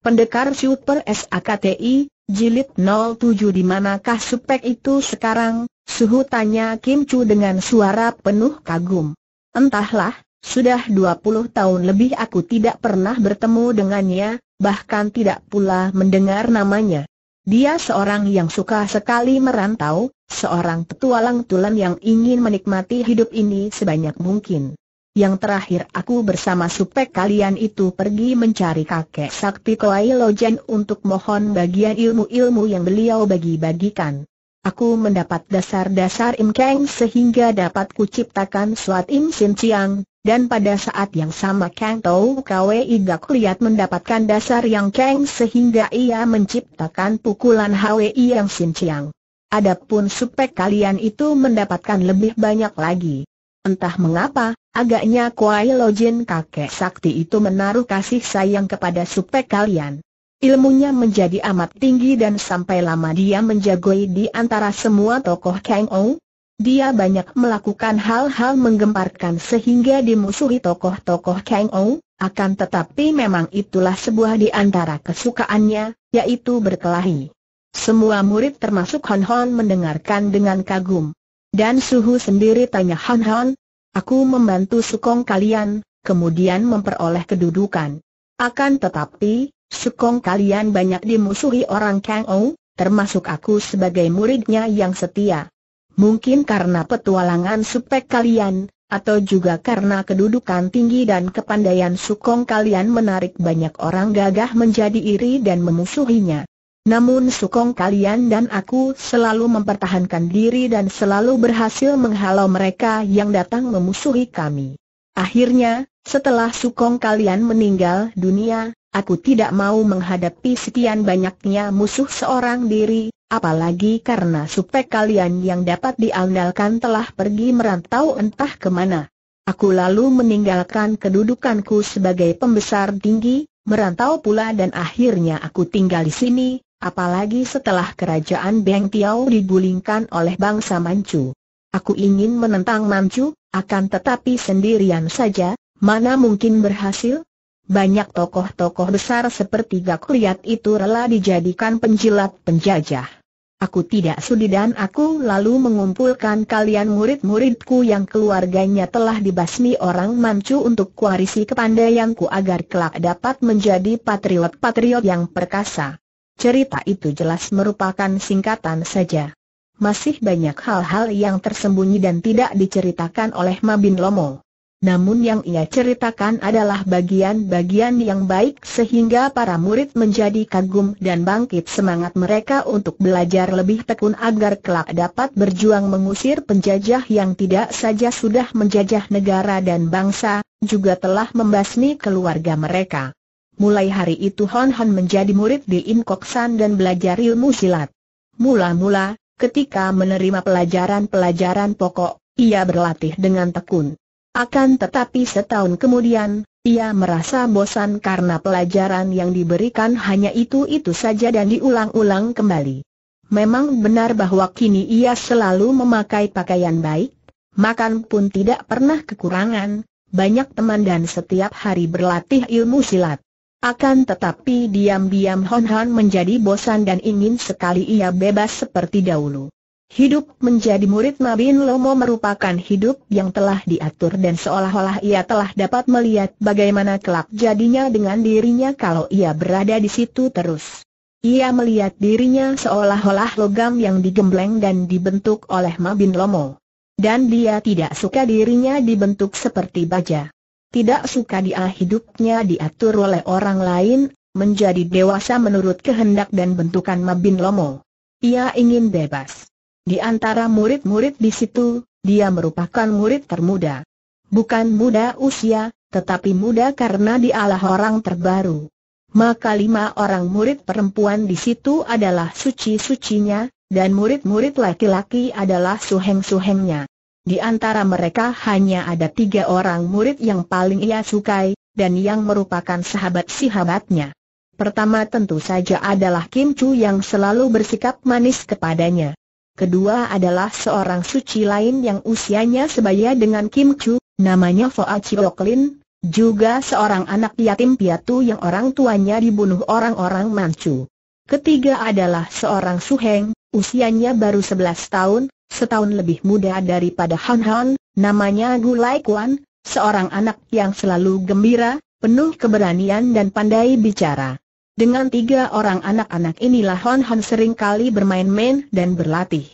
Pendekar Super SAKTI, Jilid 07 di manakah spek itu sekarang? Suhu tanya Kim Chu dengan suara penuh kagum. Entahlah, sudah 20 tahun lebih aku tidak pernah bertemu dengannya, bahkan tidak pula mendengar namanya. Dia seorang yang suka sekali merantau, seorang petualang tulen yang ingin menikmati hidup ini sebanyak mungkin. Yang terakhir aku bersama supek kalian itu pergi mencari kakek sakti Kuai Lojen untuk mohon bagian ilmu-ilmu yang beliau bagi-bagikan. Aku mendapat dasar-dasar Im Kang sehingga dapat kuciptakan suat Im Sin Chiang, dan pada saat yang sama Kang Tau Kwe gak Liat mendapatkan dasar yang Kang sehingga ia menciptakan pukulan Hwi yang Sin Chiang. Adapun supek kalian itu mendapatkan lebih banyak lagi. Entah mengapa, agaknya Kuai Lojin kakek sakti itu menaruh kasih sayang kepada supek kalian. Ilmunya menjadi amat tinggi dan sampai lama dia menjagoi di antara semua tokoh Kang Ou. Dia banyak melakukan hal-hal menggemparkan sehingga dimusuhi tokoh-tokoh Kang Ou, akan tetapi memang itulah sebuah di antara kesukaannya, yaitu berkelahi. Semua murid termasuk Hon Hon mendengarkan dengan kagum. Dan Suhu sendiri tanya Han Han, aku membantu Sukong kalian, kemudian memperoleh kedudukan. Akan tetapi, Sukong kalian banyak dimusuhi orang Kang Ou, termasuk aku sebagai muridnya yang setia. Mungkin karena petualangan supek kalian, atau juga karena kedudukan tinggi dan kepandaian Sukong kalian menarik banyak orang gagah menjadi iri dan memusuhinya. Namun sukong kalian dan aku selalu mempertahankan diri dan selalu berhasil menghalau mereka yang datang memusuhi kami. Akhirnya, setelah sukong kalian meninggal dunia, aku tidak mau menghadapi sekian banyaknya musuh seorang diri, apalagi karena supek kalian yang dapat diandalkan telah pergi merantau entah kemana. Aku lalu meninggalkan kedudukanku sebagai pembesar tinggi, merantau pula dan akhirnya aku tinggal di sini, Apalagi setelah kerajaan Beng Tiao digulingkan oleh bangsa Manchu. Aku ingin menentang Manchu, akan tetapi sendirian saja, mana mungkin berhasil? Banyak tokoh-tokoh besar seperti Gak itu rela dijadikan penjilat penjajah. Aku tidak sudi dan aku lalu mengumpulkan kalian murid-muridku yang keluarganya telah dibasmi orang Manchu untuk kuarisi kepandaianku agar kelak dapat menjadi patriot-patriot yang perkasa. Cerita itu jelas merupakan singkatan saja. Masih banyak hal-hal yang tersembunyi dan tidak diceritakan oleh Mabin Lomo. Namun yang ia ceritakan adalah bagian-bagian yang baik sehingga para murid menjadi kagum dan bangkit semangat mereka untuk belajar lebih tekun agar kelak dapat berjuang mengusir penjajah yang tidak saja sudah menjajah negara dan bangsa, juga telah membasmi keluarga mereka. Mulai hari itu Hon Hon menjadi murid di Im Kok San dan belajar ilmu silat. Mula-mula, ketika menerima pelajaran-pelajaran pokok, ia berlatih dengan tekun. Akan tetapi setahun kemudian, ia merasa bosan karena pelajaran yang diberikan hanya itu-itu saja dan diulang-ulang kembali. Memang benar bahwa kini ia selalu memakai pakaian baik, makan pun tidak pernah kekurangan, banyak teman dan setiap hari berlatih ilmu silat. Akan tetapi diam-diam Hon Han menjadi bosan dan ingin sekali ia bebas seperti dahulu. Hidup menjadi murid Mabin Lomo merupakan hidup yang telah diatur dan seolah-olah ia telah dapat melihat bagaimana kelak jadinya dengan dirinya kalau ia berada di situ terus. Ia melihat dirinya seolah-olah logam yang digembleng dan dibentuk oleh Mabin Lomo. Dan dia tidak suka dirinya dibentuk seperti baja. Tidak suka dia hidupnya diatur oleh orang lain, menjadi dewasa menurut kehendak dan bentukan Mabin Lomo. Ia ingin bebas. Di antara murid-murid di situ, dia merupakan murid termuda. Bukan muda usia, tetapi muda karena dialah orang terbaru. Maka lima orang murid perempuan di situ adalah suci-sucinya, dan murid-murid laki-laki adalah suheng-suhengnya. Di antara mereka hanya ada tiga orang murid yang paling ia sukai, dan yang merupakan sahabat-sahabatnya. Pertama tentu saja adalah Kim Chu yang selalu bersikap manis kepadanya. Kedua adalah seorang suci lain yang usianya sebaya dengan Kim Chu, namanya Foa Chiok Lin, juga seorang anak yatim piatu yang orang tuanya dibunuh orang-orang Manchu. Ketiga adalah seorang Su Heng, usianya baru 11 tahun, setahun lebih muda daripada Han Han, namanya Gu Gulai Kuan, seorang anak yang selalu gembira, penuh keberanian dan pandai bicara. Dengan tiga orang anak-anak inilah Han Han sering kali bermain-main dan berlatih.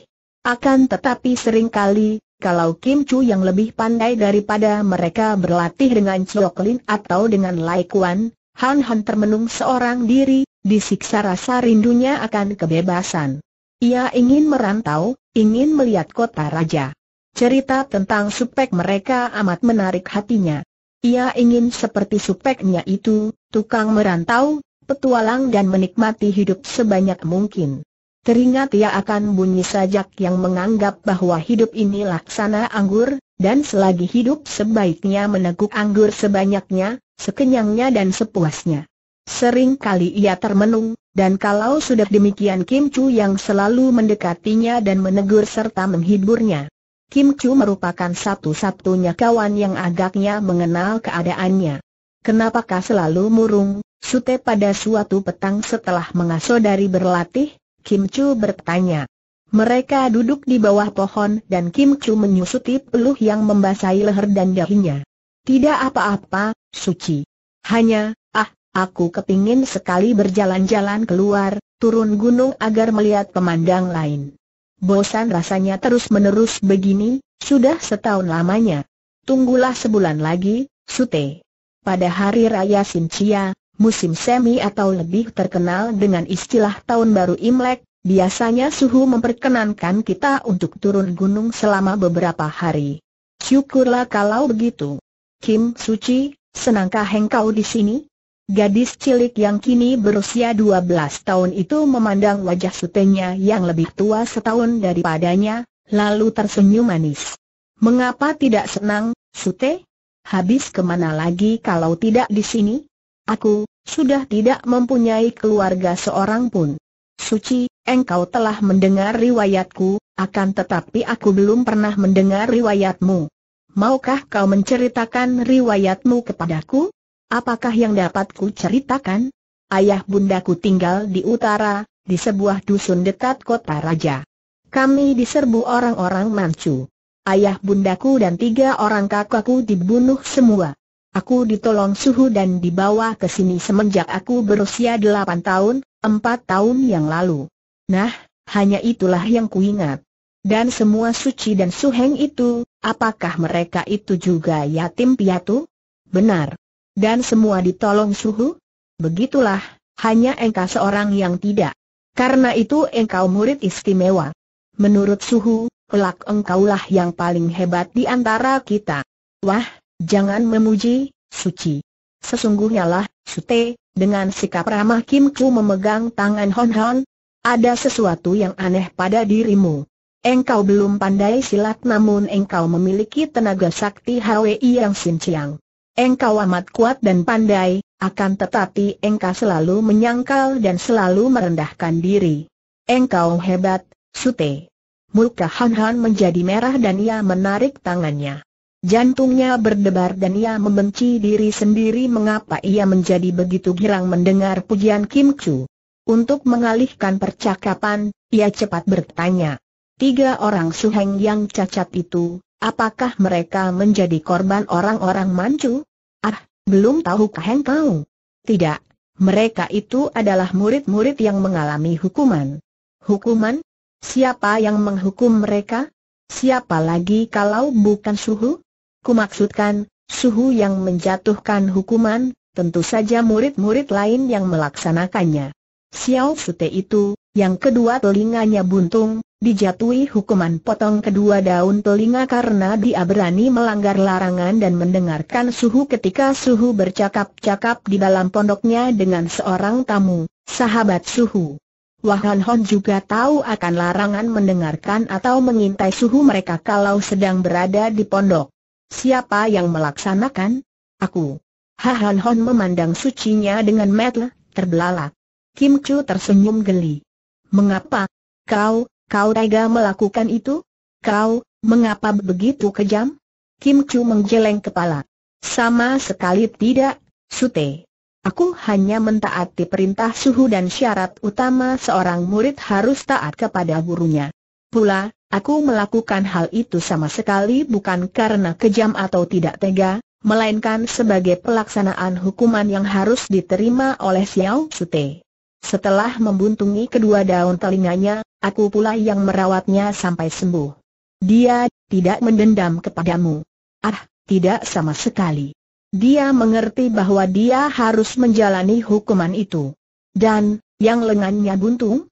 Akan tetapi sering kali, kalau Kim Chu yang lebih pandai daripada mereka berlatih dengan Chok Lin atau dengan Lai Kuan, Han Han termenung seorang diri, disiksa rasa rindunya akan kebebasan. Ia ingin merantau, ingin melihat kota raja. Cerita tentang supek mereka amat menarik hatinya. Ia ingin seperti supeknya itu, tukang merantau, petualang dan menikmati hidup sebanyak mungkin. Teringat ia akan bunyi sajak yang menganggap bahwa hidup ini laksana anggur, dan selagi hidup sebaiknya meneguk anggur sebanyaknya, sekenyangnya dan sepuasnya. Sering kali ia termenung, dan kalau sudah demikian Kim Chu yang selalu mendekatinya dan menegur serta menghiburnya. Kim Chu merupakan satu-satunya kawan yang agaknya mengenal keadaannya. Kenapakah selalu murung, Sute pada suatu petang setelah mengasuh dari berlatih, Kim Chu bertanya. Mereka duduk di bawah pohon dan Kim Chu menyusuti peluh yang membasahi leher dan dahinya. Tidak apa-apa, suci. Hanya, Aku kepingin sekali berjalan-jalan keluar, turun gunung agar melihat pemandang lain. Bosan rasanya terus-menerus begini, sudah setahun lamanya. Tunggulah sebulan lagi, Sute. Pada hari raya Sincia, musim semi atau lebih terkenal dengan istilah tahun baru Imlek, biasanya suhu memperkenankan kita untuk turun gunung selama beberapa hari. Syukurlah kalau begitu. Kim Suci, senangkah engkau di sini? Gadis cilik yang kini berusia 12 tahun itu memandang wajah sutenya yang lebih tua setahun daripadanya, lalu tersenyum manis. Mengapa tidak senang, Sute? Habis kemana lagi kalau tidak di sini? Aku, sudah tidak mempunyai keluarga seorang pun. Suci, engkau telah mendengar riwayatku, akan tetapi aku belum pernah mendengar riwayatmu. Maukah kau menceritakan riwayatmu kepadaku? Apakah yang dapat ku ceritakan? Ayah bundaku tinggal di utara, di sebuah dusun dekat kota raja. Kami diserbu orang-orang Manchu. Ayah bundaku dan tiga orang kakakku dibunuh semua. Aku ditolong suhu dan dibawa ke sini semenjak aku berusia delapan tahun, empat tahun yang lalu. Nah, hanya itulah yang kuingat. Dan semua suci dan suheng itu, apakah mereka itu juga yatim piatu? Benar. Dan semua ditolong suhu? Begitulah, hanya engkau seorang yang tidak. Karena itu engkau murid istimewa. Menurut suhu, kelak engkaulah yang paling hebat di antara kita. Wah, jangan memuji, suci. Sesungguhnya lah, Sute, dengan sikap ramah Kim Chu memegang tangan Hon Hon, ada sesuatu yang aneh pada dirimu. Engkau belum pandai silat namun engkau memiliki tenaga sakti Hwi yang sinciang. Engkau amat kuat dan pandai, akan tetapi engkau selalu menyangkal dan selalu merendahkan diri. Engkau hebat, Sute. Muka Han Han menjadi merah dan ia menarik tangannya. Jantungnya berdebar dan ia membenci diri sendiri mengapa ia menjadi begitu girang mendengar pujian Kim Chu. Untuk mengalihkan percakapan, ia cepat bertanya. Tiga orang suheng yang cacat itu, Apakah mereka menjadi korban orang-orang mancu? Ah, belum tahu Heng Tidak, mereka itu adalah murid-murid yang mengalami hukuman. Hukuman? Siapa yang menghukum mereka? Siapa lagi kalau bukan suhu? Kumaksudkan, suhu yang menjatuhkan hukuman, tentu saja murid-murid lain yang melaksanakannya. Xiao Sute itu, yang kedua telinganya buntung, Dijatuhi hukuman potong kedua daun telinga karena dia berani melanggar larangan dan mendengarkan suhu ketika suhu bercakap-cakap di dalam pondoknya dengan seorang tamu, sahabat suhu. Wahan Hon juga tahu akan larangan mendengarkan atau mengintai suhu mereka kalau sedang berada di pondok. Siapa yang melaksanakan? Aku. Hahan Hon memandang sucinya dengan metel, terbelalak. Kim Chu tersenyum geli. Mengapa? Kau, Kau tega melakukan itu? Kau, mengapa begitu kejam? Kim Chu menggeleng kepala. Sama sekali tidak, Sute. Aku hanya mentaati perintah suhu dan syarat utama seorang murid harus taat kepada gurunya. Pula, aku melakukan hal itu sama sekali bukan karena kejam atau tidak tega, melainkan sebagai pelaksanaan hukuman yang harus diterima oleh Xiao Sute. Setelah membuntungi kedua daun telinganya, aku pula yang merawatnya sampai sembuh. Dia tidak mendendam kepadamu. Ah, tidak sama sekali. Dia mengerti bahwa dia harus menjalani hukuman itu. Dan, yang lengannya buntung?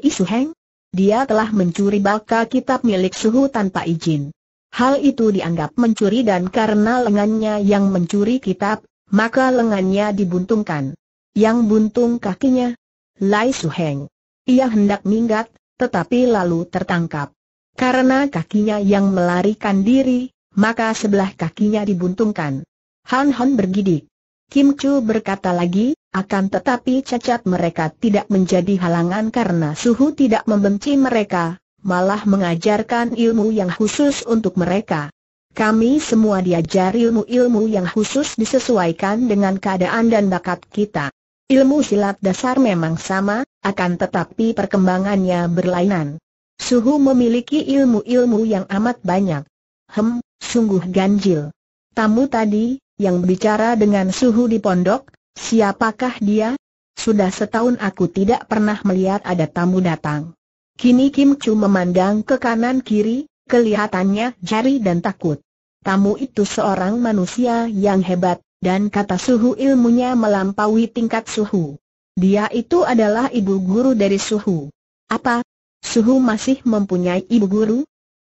Isu Suheng? Dia telah mencuri baka kitab milik suhu tanpa izin. Hal itu dianggap mencuri dan karena lengannya yang mencuri kitab, maka lengannya dibuntungkan yang buntung kakinya. Lai Suheng. Ia hendak minggat, tetapi lalu tertangkap. Karena kakinya yang melarikan diri, maka sebelah kakinya dibuntungkan. Han Han bergidik. Kim Chu berkata lagi, akan tetapi cacat mereka tidak menjadi halangan karena suhu tidak membenci mereka, malah mengajarkan ilmu yang khusus untuk mereka. Kami semua diajari ilmu-ilmu yang khusus disesuaikan dengan keadaan dan bakat kita. Ilmu silat dasar memang sama, akan tetapi perkembangannya berlainan. Suhu memiliki ilmu-ilmu yang amat banyak. Hem, sungguh ganjil. Tamu tadi, yang bicara dengan Suhu di pondok, siapakah dia? Sudah setahun aku tidak pernah melihat ada tamu datang. Kini Kim Chu memandang ke kanan-kiri, kelihatannya jari dan takut. Tamu itu seorang manusia yang hebat, dan kata suhu ilmunya melampaui tingkat suhu. Dia itu adalah ibu guru dari suhu. Apa? Suhu masih mempunyai ibu guru?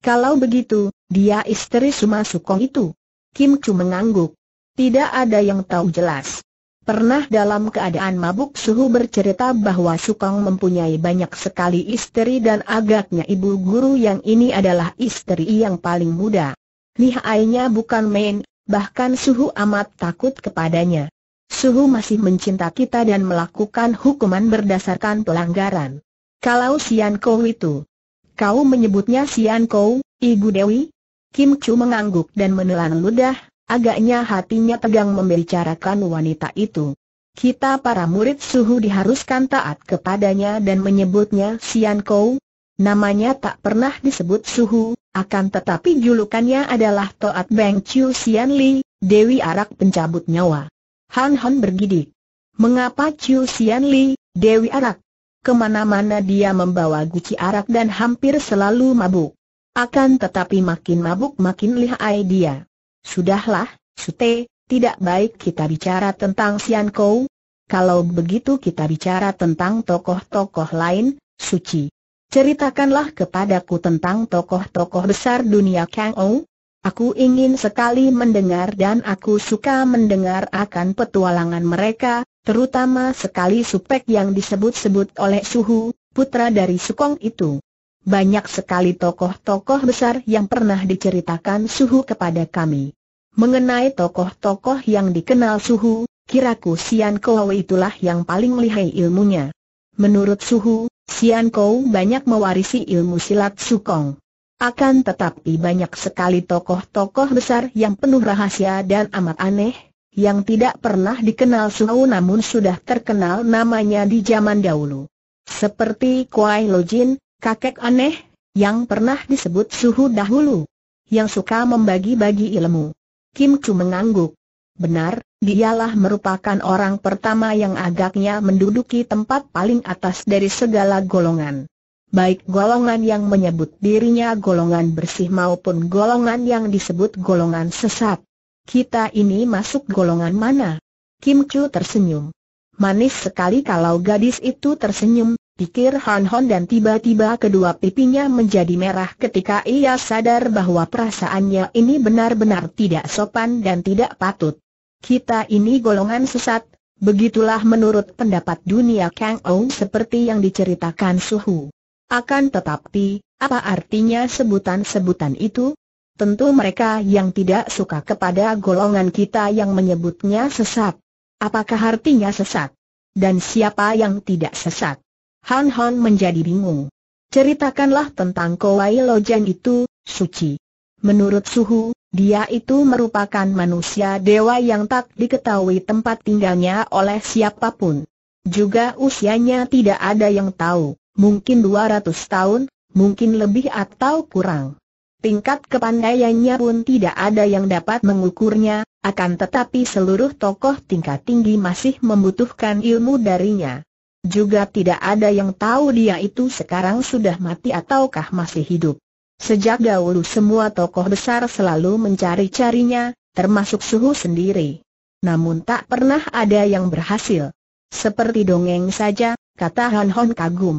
Kalau begitu, dia istri Suma Sukong itu. Kim Chu mengangguk. Tidak ada yang tahu jelas. Pernah dalam keadaan mabuk Suhu bercerita bahwa Sukong mempunyai banyak sekali istri dan agaknya ibu guru yang ini adalah istri yang paling muda. Lihainya bukan main, Bahkan Suhu amat takut kepadanya. Suhu masih mencinta kita dan melakukan hukuman berdasarkan pelanggaran. Kalau Sian Kou itu, kau menyebutnya Sian Kou, Ibu Dewi? Kim Chu mengangguk dan menelan ludah, agaknya hatinya tegang membicarakan wanita itu. Kita para murid suhu diharuskan taat kepadanya dan menyebutnya Sian Kou. Namanya tak pernah disebut suhu, akan tetapi julukannya adalah Toat Beng Chiu Sian Li, Dewi Arak pencabut nyawa. Han Han bergidik. Mengapa Chiu Sian Li, Dewi Arak? Kemana-mana dia membawa guci arak dan hampir selalu mabuk. Akan tetapi makin mabuk makin lihai dia. Sudahlah, Sute, tidak baik kita bicara tentang Sian Kou. Kalau begitu kita bicara tentang tokoh-tokoh lain, suci. Ceritakanlah kepadaku tentang tokoh-tokoh besar dunia Kang Ou. Aku ingin sekali mendengar dan aku suka mendengar akan petualangan mereka, terutama sekali supek yang disebut-sebut oleh Suhu, putra dari Sukong itu. Banyak sekali tokoh-tokoh besar yang pernah diceritakan Suhu kepada kami. Mengenai tokoh-tokoh yang dikenal Suhu, kiraku Sian Kowei itulah yang paling lihai ilmunya. Menurut Suhu, Sian Kou banyak mewarisi ilmu silat Sukong. Akan tetapi banyak sekali tokoh-tokoh besar yang penuh rahasia dan amat aneh, yang tidak pernah dikenal Suhu namun sudah terkenal namanya di zaman dahulu. Seperti Kuai Lojin, kakek aneh, yang pernah disebut Suhu dahulu, yang suka membagi-bagi ilmu. Kim Chu mengangguk. Benar, dialah merupakan orang pertama yang agaknya menduduki tempat paling atas dari segala golongan. Baik golongan yang menyebut dirinya golongan bersih maupun golongan yang disebut golongan sesat. Kita ini masuk golongan mana? Kim Chu tersenyum. Manis sekali kalau gadis itu tersenyum, pikir Han Hon dan tiba-tiba kedua pipinya menjadi merah ketika ia sadar bahwa perasaannya ini benar-benar tidak sopan dan tidak patut kita ini golongan sesat, begitulah menurut pendapat dunia Kang Ou seperti yang diceritakan Suhu. Akan tetapi, apa artinya sebutan-sebutan itu? Tentu mereka yang tidak suka kepada golongan kita yang menyebutnya sesat. Apakah artinya sesat? Dan siapa yang tidak sesat? Han Han menjadi bingung. Ceritakanlah tentang Kowai Lojan itu, Suci. Menurut Suhu, dia itu merupakan manusia dewa yang tak diketahui tempat tinggalnya oleh siapapun. Juga usianya tidak ada yang tahu, mungkin 200 tahun, mungkin lebih atau kurang. Tingkat kepandaiannya pun tidak ada yang dapat mengukurnya, akan tetapi seluruh tokoh tingkat tinggi masih membutuhkan ilmu darinya. Juga tidak ada yang tahu dia itu sekarang sudah mati ataukah masih hidup. Sejak dahulu semua tokoh besar selalu mencari-carinya, termasuk Suhu sendiri. Namun tak pernah ada yang berhasil. Seperti dongeng saja, kata Han Hon kagum.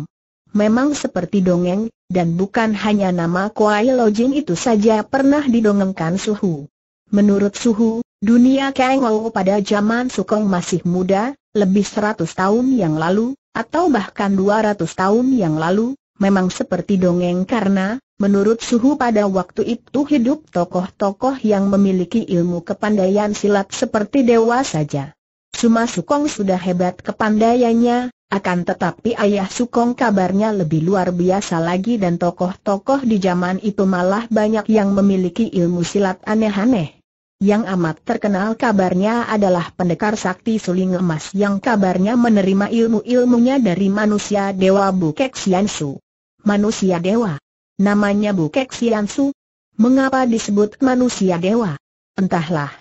Memang seperti dongeng, dan bukan hanya nama Kuai Lojing itu saja pernah didongengkan Suhu. Menurut Suhu, dunia Kang Ou pada zaman Sukong masih muda, lebih 100 tahun yang lalu, atau bahkan 200 tahun yang lalu, memang seperti dongeng karena, menurut Suhu pada waktu itu hidup tokoh-tokoh yang memiliki ilmu kepandaian silat seperti dewa saja. Suma Sukong sudah hebat kepandaiannya, akan tetapi ayah Sukong kabarnya lebih luar biasa lagi dan tokoh-tokoh di zaman itu malah banyak yang memiliki ilmu silat aneh-aneh. Yang amat terkenal kabarnya adalah pendekar sakti suling emas yang kabarnya menerima ilmu-ilmunya dari manusia dewa Bukek Siansu manusia dewa. Namanya Bukek Siansu. Mengapa disebut manusia dewa? Entahlah.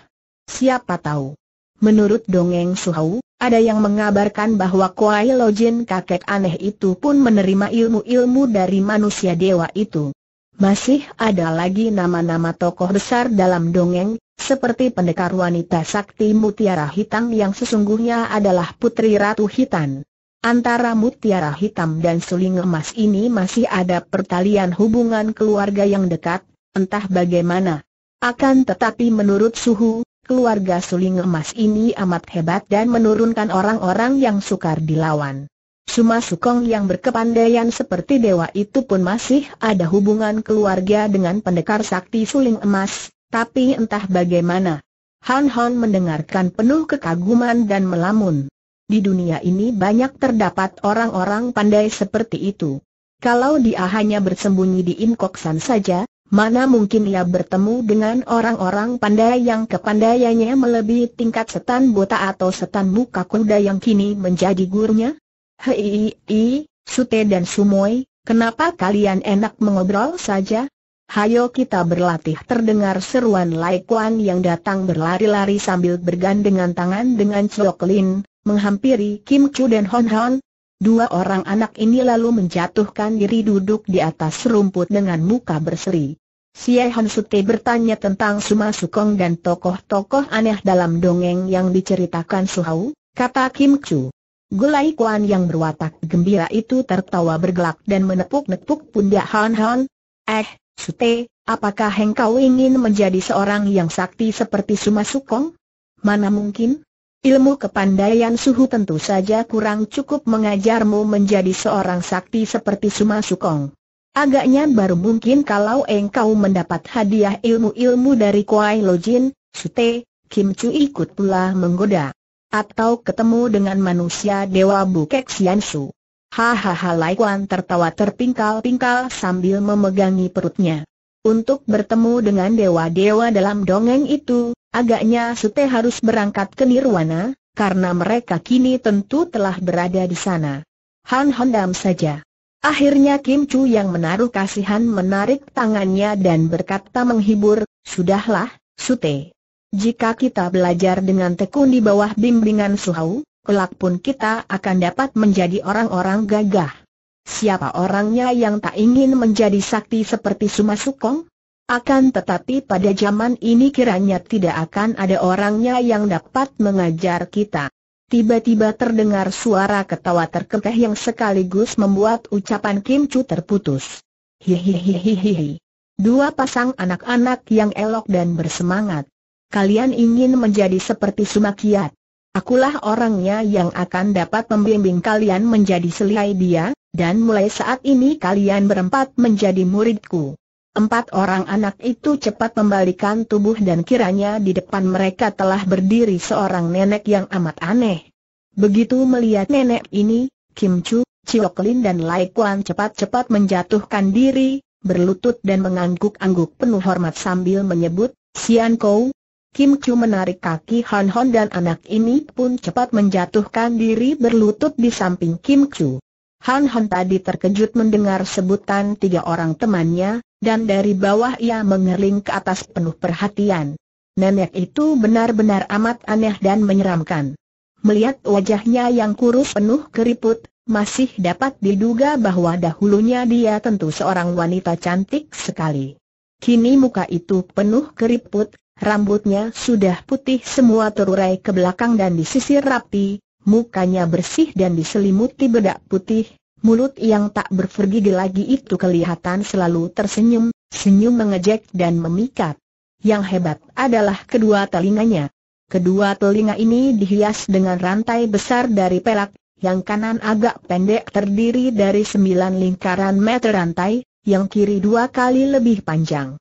Siapa tahu. Menurut dongeng Suhau, ada yang mengabarkan bahwa Kuai Lojin kakek aneh itu pun menerima ilmu-ilmu dari manusia dewa itu. Masih ada lagi nama-nama tokoh besar dalam dongeng, seperti pendekar wanita sakti mutiara hitam yang sesungguhnya adalah putri Ratu Hitam. Antara mutiara hitam dan suling emas ini masih ada pertalian hubungan keluarga yang dekat, entah bagaimana. Akan tetapi menurut Suhu, keluarga suling emas ini amat hebat dan menurunkan orang-orang yang sukar dilawan. Suma Sukong yang berkepandaian seperti dewa itu pun masih ada hubungan keluarga dengan pendekar sakti suling emas, tapi entah bagaimana. Han Han mendengarkan penuh kekaguman dan melamun. Di dunia ini banyak terdapat orang-orang pandai seperti itu. Kalau dia hanya bersembunyi di Inkoksan saja, mana mungkin ia bertemu dengan orang-orang pandai yang kepandaiannya melebihi tingkat setan buta atau setan muka kuda yang kini menjadi gurunya? Hei, Sute dan Sumoy, kenapa kalian enak mengobrol saja? Hayo kita berlatih terdengar seruan Lai Kuan yang datang berlari-lari sambil bergandengan tangan dengan Chok Lin, menghampiri Kim Chu dan Hon Hon. Dua orang anak ini lalu menjatuhkan diri duduk di atas rumput dengan muka berseri. Xie Han Sute bertanya tentang Suma Sukong dan tokoh-tokoh aneh dalam dongeng yang diceritakan Suhau, kata Kim Chu. Gulai Kuan yang berwatak gembira itu tertawa bergelak dan menepuk-nepuk pundak Hon Hon. Eh, Sute, apakah engkau ingin menjadi seorang yang sakti seperti Suma Sukong? Mana mungkin? Ilmu kepandaian suhu tentu saja kurang cukup mengajarmu menjadi seorang sakti seperti Suma Sukong. Agaknya baru mungkin kalau engkau mendapat hadiah ilmu-ilmu dari Kuai Lojin, Sute, Kim Chu ikut pula menggoda. Atau ketemu dengan manusia Dewa Bukek Su. Hahaha Lai Kuan tertawa terpingkal-pingkal sambil memegangi perutnya untuk bertemu dengan dewa-dewa dalam dongeng itu, agaknya Sute harus berangkat ke Nirwana, karena mereka kini tentu telah berada di sana. Han Hondam saja. Akhirnya Kim Chu yang menaruh kasihan menarik tangannya dan berkata menghibur, Sudahlah, Sute. Jika kita belajar dengan tekun di bawah bimbingan Suhau, kelak pun kita akan dapat menjadi orang-orang gagah. Siapa orangnya yang tak ingin menjadi sakti seperti Sumasukong? Akan tetapi pada zaman ini kiranya tidak akan ada orangnya yang dapat mengajar kita. Tiba-tiba terdengar suara ketawa terkekeh yang sekaligus membuat ucapan Kim Chu terputus. Hihihihihihi. Dua pasang anak-anak yang elok dan bersemangat. Kalian ingin menjadi seperti Sumakiat. Akulah orangnya yang akan dapat membimbing kalian menjadi selai dia, dan mulai saat ini kalian berempat menjadi muridku. Empat orang anak itu cepat membalikan tubuh dan kiranya di depan mereka telah berdiri seorang nenek yang amat aneh. Begitu melihat nenek ini, Kim Chu, Chiok Lin dan Lai Kuan cepat-cepat menjatuhkan diri, berlutut dan mengangguk-angguk penuh hormat sambil menyebut, Sian Kou. Kim Chu menarik kaki Han Hon dan anak ini pun cepat menjatuhkan diri berlutut di samping Kim Chu. Han Han tadi terkejut mendengar sebutan tiga orang temannya, dan dari bawah ia mengering ke atas penuh perhatian. Nenek itu benar-benar amat aneh dan menyeramkan. Melihat wajahnya yang kurus penuh keriput, masih dapat diduga bahwa dahulunya dia tentu seorang wanita cantik sekali. Kini muka itu penuh keriput, rambutnya sudah putih semua terurai ke belakang dan disisir rapi, mukanya bersih dan diselimuti bedak putih, mulut yang tak berfergigi lagi itu kelihatan selalu tersenyum, senyum mengejek dan memikat. Yang hebat adalah kedua telinganya. Kedua telinga ini dihias dengan rantai besar dari pelak, yang kanan agak pendek terdiri dari sembilan lingkaran meter rantai, yang kiri dua kali lebih panjang.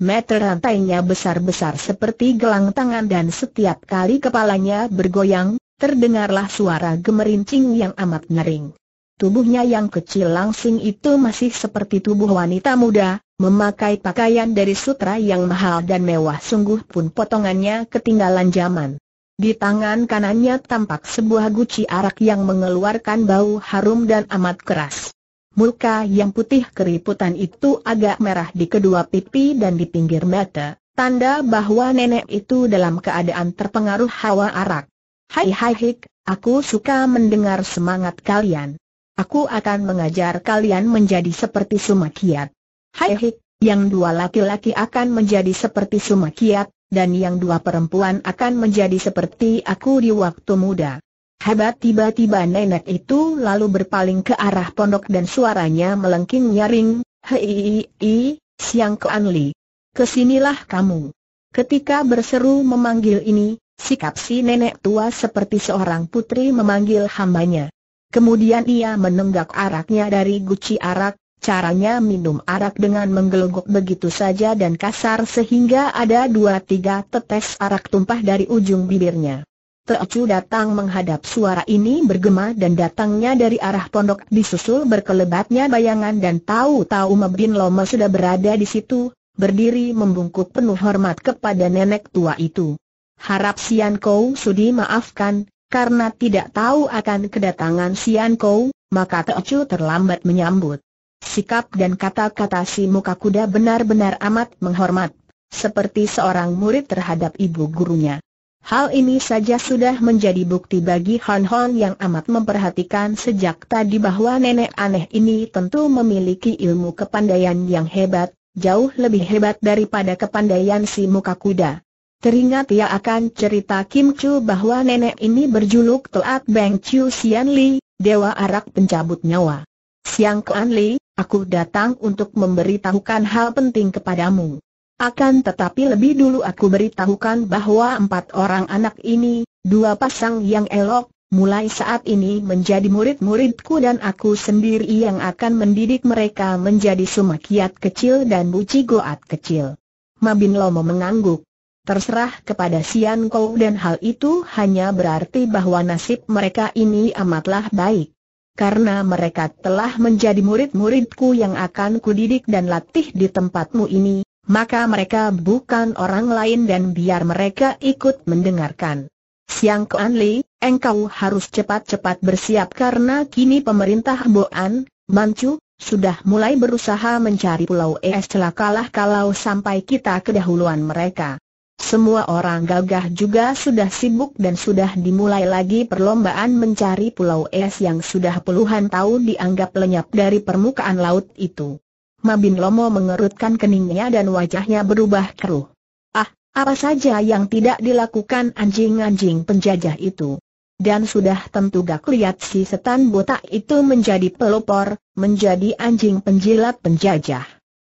Meter rantainya besar-besar seperti gelang tangan dan setiap kali kepalanya bergoyang, terdengarlah suara gemerincing yang amat nering. Tubuhnya yang kecil langsing itu masih seperti tubuh wanita muda, memakai pakaian dari sutra yang mahal dan mewah sungguh pun potongannya ketinggalan zaman. Di tangan kanannya tampak sebuah guci arak yang mengeluarkan bau harum dan amat keras. Muka yang putih keriputan itu agak merah di kedua pipi dan di pinggir mata, tanda bahwa nenek itu dalam keadaan terpengaruh hawa arak. Hai hai hik, aku suka mendengar semangat kalian. Aku akan mengajar kalian menjadi seperti Sumakiat. Hai hik, yang dua laki-laki akan menjadi seperti Sumakiat, dan yang dua perempuan akan menjadi seperti aku di waktu muda. Hebat tiba-tiba nenek itu lalu berpaling ke arah pondok dan suaranya melengking nyaring, Hei, Siang ke Anli. Kesinilah kamu. Ketika berseru memanggil ini, sikap si nenek tua seperti seorang putri memanggil hambanya. Kemudian ia menenggak araknya dari guci arak, caranya minum arak dengan menggelungguk begitu saja dan kasar sehingga ada dua tiga tetes arak tumpah dari ujung bibirnya. Teocu datang menghadap suara ini bergema dan datangnya dari arah pondok disusul berkelebatnya bayangan dan tahu-tahu Mebin Loma sudah berada di situ, berdiri membungkuk penuh hormat kepada nenek tua itu. Harap Sian Kou sudi maafkan, karena tidak tahu akan kedatangan Sian Kou, maka Teocu terlambat menyambut. Sikap dan kata-kata si muka kuda benar-benar amat menghormat, seperti seorang murid terhadap ibu gurunya. Hal ini saja sudah menjadi bukti bagi Han Hon yang amat memperhatikan sejak tadi bahwa nenek aneh ini tentu memiliki ilmu kepandaian yang hebat, jauh lebih hebat daripada kepandaian si muka kuda. Teringat ia akan cerita Kim Chu bahwa nenek ini berjuluk Toat Beng Chu Sian Li, Dewa Arak Pencabut Nyawa. Siang Kuan Li, aku datang untuk memberitahukan hal penting kepadamu. Akan tetapi lebih dulu aku beritahukan bahwa empat orang anak ini, dua pasang yang elok, mulai saat ini menjadi murid-muridku dan aku sendiri yang akan mendidik mereka menjadi sumakiat kecil dan buci goat kecil. Mabin Lomo mengangguk. Terserah kepada Sian Kou dan hal itu hanya berarti bahwa nasib mereka ini amatlah baik karena mereka telah menjadi murid-muridku yang akan kudidik dan latih di tempatmu ini, maka mereka bukan orang lain dan biar mereka ikut mendengarkan. Siang Kuan Li, engkau harus cepat-cepat bersiap karena kini pemerintah Boan, Manchu, sudah mulai berusaha mencari pulau Es celakalah kalau sampai kita kedahuluan mereka. Semua orang gagah juga sudah sibuk dan sudah dimulai lagi perlombaan mencari pulau es yang sudah puluhan tahun dianggap lenyap dari permukaan laut itu. Mabin Lomo mengerutkan keningnya dan wajahnya berubah keruh. Ah, apa saja yang tidak dilakukan anjing-anjing penjajah itu. Dan sudah tentu gak lihat si setan botak itu menjadi pelopor, menjadi anjing penjilat penjajah.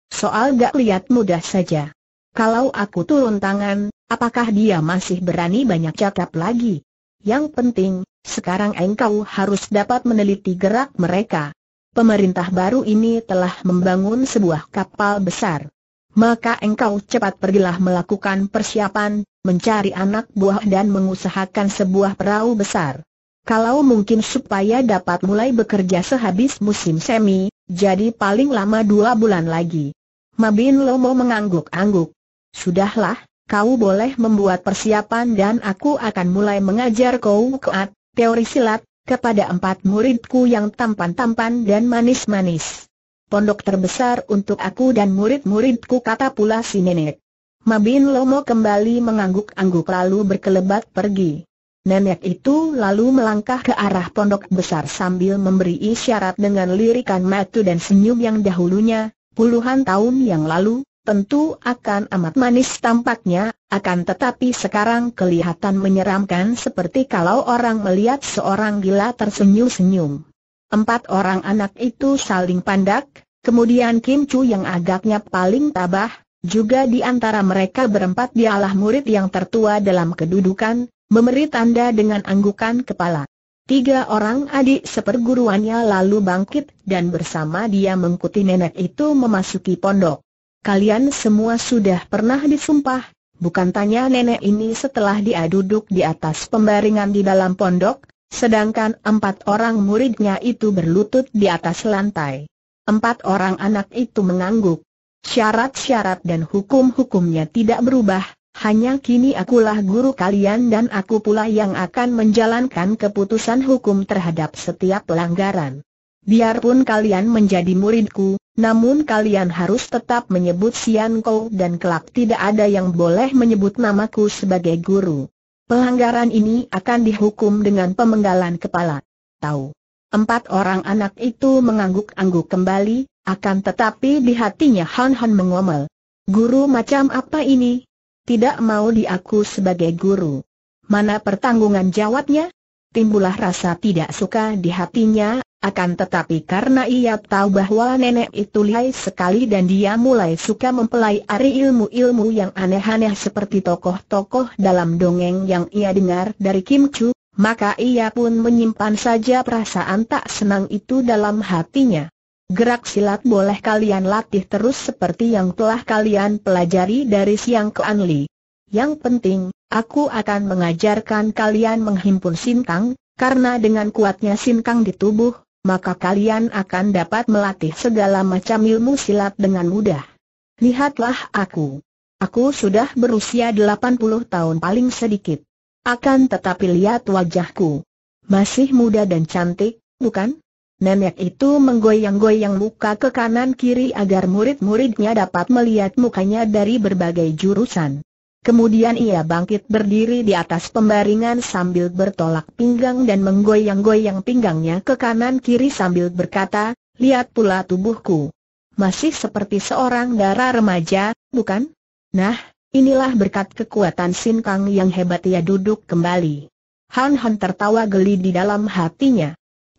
Soal gak lihat mudah saja. Kalau aku turun tangan, apakah dia masih berani banyak cakap lagi? Yang penting, sekarang engkau harus dapat meneliti gerak mereka pemerintah baru ini telah membangun sebuah kapal besar. Maka engkau cepat pergilah melakukan persiapan, mencari anak buah dan mengusahakan sebuah perahu besar. Kalau mungkin supaya dapat mulai bekerja sehabis musim semi, jadi paling lama dua bulan lagi. Mabin Lomo mengangguk-angguk. Sudahlah, kau boleh membuat persiapan dan aku akan mulai mengajar kau keat, teori silat, kepada empat muridku yang tampan-tampan dan manis-manis. Pondok terbesar untuk aku dan murid-muridku kata pula si nenek. Mabin Lomo kembali mengangguk-angguk lalu berkelebat pergi. Nenek itu lalu melangkah ke arah pondok besar sambil memberi isyarat dengan lirikan matu dan senyum yang dahulunya, puluhan tahun yang lalu, tentu akan amat manis tampaknya, akan tetapi sekarang kelihatan menyeramkan seperti kalau orang melihat seorang gila tersenyum-senyum. Empat orang anak itu saling pandak, kemudian Kim Chu yang agaknya paling tabah, juga di antara mereka berempat dialah murid yang tertua dalam kedudukan, memberi tanda dengan anggukan kepala. Tiga orang adik seperguruannya lalu bangkit dan bersama dia mengikuti nenek itu memasuki pondok kalian semua sudah pernah disumpah, bukan tanya nenek ini setelah dia duduk di atas pembaringan di dalam pondok, sedangkan empat orang muridnya itu berlutut di atas lantai. Empat orang anak itu mengangguk. Syarat-syarat dan hukum-hukumnya tidak berubah, hanya kini akulah guru kalian dan aku pula yang akan menjalankan keputusan hukum terhadap setiap pelanggaran. Biarpun kalian menjadi muridku, namun kalian harus tetap menyebut Sian Kou dan kelak tidak ada yang boleh menyebut namaku sebagai guru. Pelanggaran ini akan dihukum dengan pemenggalan kepala. Tahu. Empat orang anak itu mengangguk-angguk kembali, akan tetapi di hatinya Han Han mengomel. Guru macam apa ini? Tidak mau diaku sebagai guru. Mana pertanggungan jawabnya? Timbullah rasa tidak suka di hatinya akan tetapi karena ia tahu bahwa nenek itu lihai sekali dan dia mulai suka mempelai ari ilmu-ilmu yang aneh-aneh seperti tokoh-tokoh dalam dongeng yang ia dengar dari Kim Chu, maka ia pun menyimpan saja perasaan tak senang itu dalam hatinya. Gerak silat boleh kalian latih terus seperti yang telah kalian pelajari dari siang ke Anli. Yang penting, aku akan mengajarkan kalian menghimpun sintang, karena dengan kuatnya sintang di tubuh, maka kalian akan dapat melatih segala macam ilmu silat dengan mudah. Lihatlah aku. Aku sudah berusia 80 tahun paling sedikit. Akan tetapi lihat wajahku. Masih muda dan cantik, bukan? Nenek itu menggoyang-goyang muka ke kanan kiri agar murid-muridnya dapat melihat mukanya dari berbagai jurusan. Kemudian ia bangkit berdiri di atas pembaringan sambil bertolak pinggang dan menggoyang-goyang pinggangnya ke kanan-kiri sambil berkata, lihat pula tubuhku. Masih seperti seorang darah remaja, bukan? Nah, inilah berkat kekuatan Sin Kang yang hebat ia duduk kembali. Han Han tertawa geli di dalam hatinya.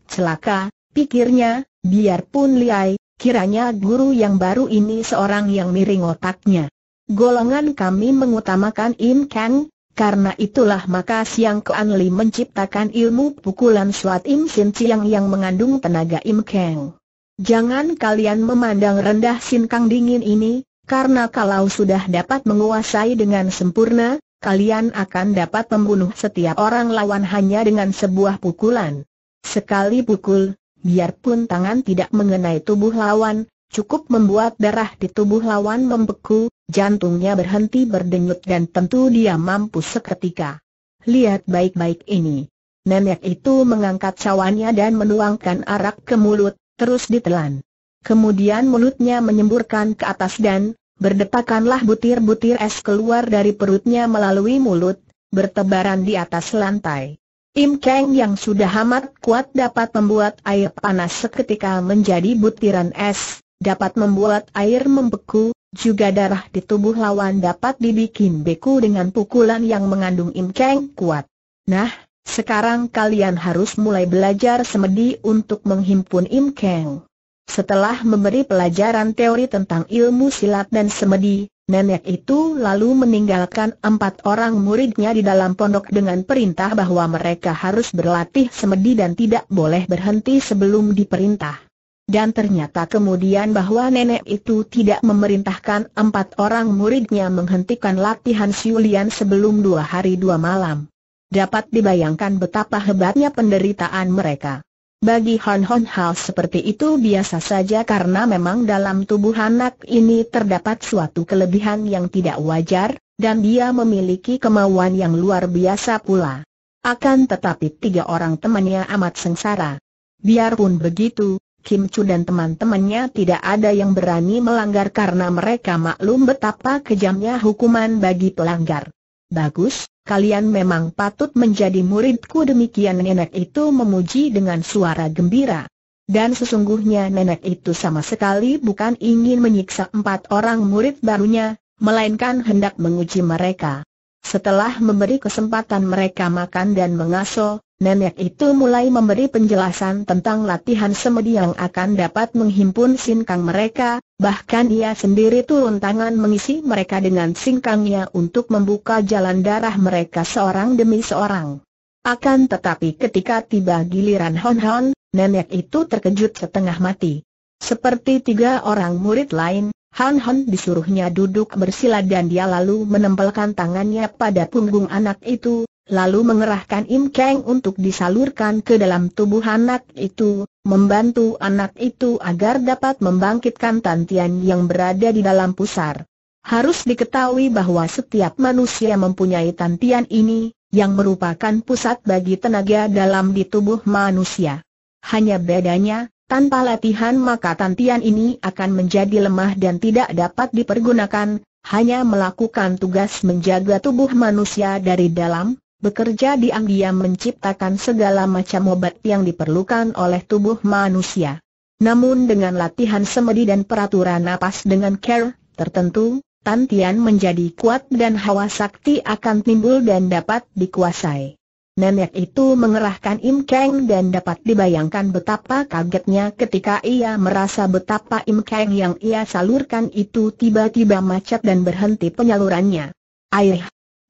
Celaka, pikirnya, biarpun Liai, kiranya guru yang baru ini seorang yang miring otaknya. Golongan kami mengutamakan Im Kang, karena itulah maka Siang Kuan Li menciptakan ilmu pukulan Suat Im Sin Chiang yang mengandung tenaga Im Kang. Jangan kalian memandang rendah Sin Kang dingin ini, karena kalau sudah dapat menguasai dengan sempurna, kalian akan dapat membunuh setiap orang lawan hanya dengan sebuah pukulan. Sekali pukul, biarpun tangan tidak mengenai tubuh lawan, cukup membuat darah di tubuh lawan membeku, jantungnya berhenti berdenyut dan tentu dia mampu seketika. Lihat baik-baik ini. Nenek itu mengangkat cawannya dan menuangkan arak ke mulut, terus ditelan. Kemudian mulutnya menyemburkan ke atas dan, berdetakanlah butir-butir es keluar dari perutnya melalui mulut, bertebaran di atas lantai. Im Kang yang sudah amat kuat dapat membuat air panas seketika menjadi butiran es, dapat membuat air membeku, juga darah di tubuh lawan dapat dibikin beku dengan pukulan yang mengandung imkeng kuat. Nah, sekarang kalian harus mulai belajar semedi untuk menghimpun imkeng. Setelah memberi pelajaran teori tentang ilmu silat dan semedi, nenek itu lalu meninggalkan empat orang muridnya di dalam pondok dengan perintah bahwa mereka harus berlatih semedi dan tidak boleh berhenti sebelum diperintah. Dan ternyata kemudian bahwa nenek itu tidak memerintahkan empat orang muridnya menghentikan latihan siulian sebelum dua hari dua malam. Dapat dibayangkan betapa hebatnya penderitaan mereka. Bagi Hon Hon hal seperti itu biasa saja karena memang dalam tubuh anak ini terdapat suatu kelebihan yang tidak wajar, dan dia memiliki kemauan yang luar biasa pula. Akan tetapi tiga orang temannya amat sengsara. Biarpun begitu, Kim Chu dan teman-temannya tidak ada yang berani melanggar karena mereka maklum betapa kejamnya hukuman bagi pelanggar. Bagus, kalian memang patut menjadi muridku demikian nenek itu memuji dengan suara gembira. Dan sesungguhnya nenek itu sama sekali bukan ingin menyiksa empat orang murid barunya, melainkan hendak menguji mereka. Setelah memberi kesempatan mereka makan dan mengaso, Nenek itu mulai memberi penjelasan tentang latihan semedi yang akan dapat menghimpun singkang mereka, bahkan ia sendiri turun tangan mengisi mereka dengan singkangnya untuk membuka jalan darah mereka seorang demi seorang. Akan tetapi ketika tiba giliran Hon Hon, nenek itu terkejut setengah mati. Seperti tiga orang murid lain, hon Hon disuruhnya duduk bersila dan dia lalu menempelkan tangannya pada punggung anak itu, lalu mengerahkan Im Kang untuk disalurkan ke dalam tubuh anak itu, membantu anak itu agar dapat membangkitkan tantian yang berada di dalam pusar. Harus diketahui bahwa setiap manusia mempunyai tantian ini, yang merupakan pusat bagi tenaga dalam di tubuh manusia. Hanya bedanya, tanpa latihan maka tantian ini akan menjadi lemah dan tidak dapat dipergunakan, hanya melakukan tugas menjaga tubuh manusia dari dalam, bekerja diam-diam menciptakan segala macam obat yang diperlukan oleh tubuh manusia. Namun dengan latihan semedi dan peraturan napas dengan care tertentu, Tantian menjadi kuat dan hawa sakti akan timbul dan dapat dikuasai. Nenek itu mengerahkan Im Kang dan dapat dibayangkan betapa kagetnya ketika ia merasa betapa Im Kang yang ia salurkan itu tiba-tiba macet dan berhenti penyalurannya. Aih,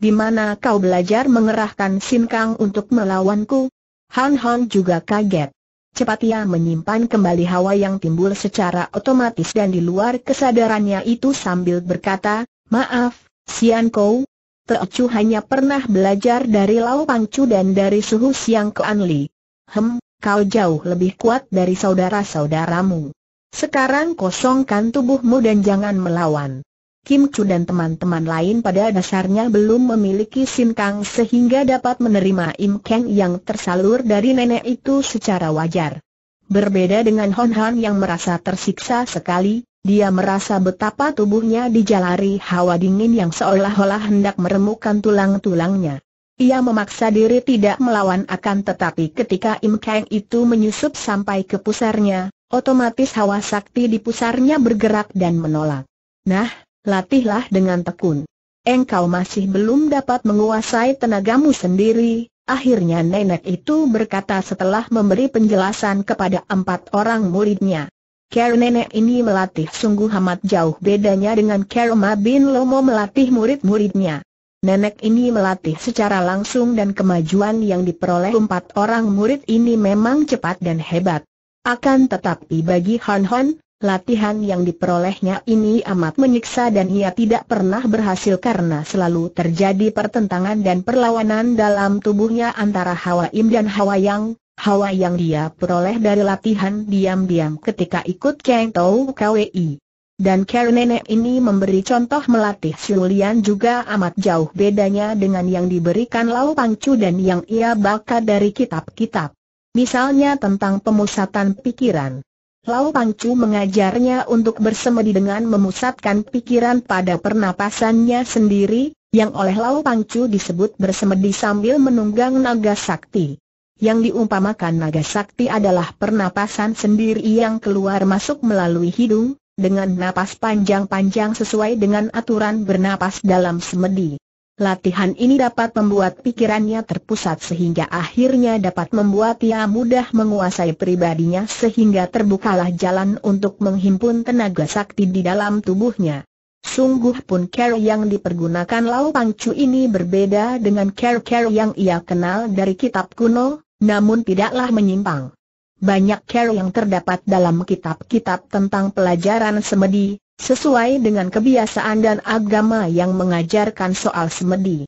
di mana kau belajar mengerahkan sinkang untuk melawanku? Han Han juga kaget. Cepat ia menyimpan kembali hawa yang timbul secara otomatis dan di luar kesadarannya itu sambil berkata, Maaf, Sian Kou, Teocu hanya pernah belajar dari Lau Pangcu dan dari suhu Siang Kuan Li. Hem, kau jauh lebih kuat dari saudara-saudaramu. Sekarang kosongkan tubuhmu dan jangan melawan. Kim Chu dan teman-teman lain pada dasarnya belum memiliki sinkang sehingga dapat menerima Im Kang yang tersalur dari nenek itu secara wajar. Berbeda dengan Hon Han yang merasa tersiksa sekali, dia merasa betapa tubuhnya dijalari hawa dingin yang seolah-olah hendak meremukkan tulang-tulangnya. Ia memaksa diri tidak melawan akan tetapi ketika Im Kang itu menyusup sampai ke pusarnya, otomatis hawa sakti di pusarnya bergerak dan menolak. Nah, latihlah dengan tekun. Engkau masih belum dapat menguasai tenagamu sendiri, akhirnya nenek itu berkata setelah memberi penjelasan kepada empat orang muridnya. Care nenek ini melatih sungguh amat jauh bedanya dengan Care Ma Bin Lomo melatih murid-muridnya. Nenek ini melatih secara langsung dan kemajuan yang diperoleh empat orang murid ini memang cepat dan hebat. Akan tetapi bagi Hon Hon, Latihan yang diperolehnya ini amat menyiksa dan ia tidak pernah berhasil karena selalu terjadi pertentangan dan perlawanan dalam tubuhnya antara Hawa Im dan Hawa Yang. Hawa yang dia peroleh dari latihan diam-diam ketika ikut Kang Tou KWI. Dan Karen Nenek ini memberi contoh melatih Shulian juga amat jauh bedanya dengan yang diberikan Lau Pangcu dan yang ia baca dari kitab-kitab. Misalnya tentang pemusatan pikiran. Lau Pangcu mengajarnya untuk bersemedi dengan memusatkan pikiran pada pernapasannya sendiri, yang oleh Lau Pangcu disebut bersemedi sambil menunggang naga sakti. Yang diumpamakan naga sakti adalah pernapasan sendiri yang keluar masuk melalui hidung, dengan napas panjang-panjang sesuai dengan aturan bernapas dalam semedi. Latihan ini dapat membuat pikirannya terpusat sehingga akhirnya dapat membuat ia mudah menguasai pribadinya sehingga terbukalah jalan untuk menghimpun tenaga sakti di dalam tubuhnya. Sungguh pun care yang dipergunakan Lau Pangcu ini berbeda dengan care-care yang ia kenal dari kitab kuno, namun tidaklah menyimpang. Banyak care yang terdapat dalam kitab-kitab tentang pelajaran semedi, Sesuai dengan kebiasaan dan agama yang mengajarkan soal semedi.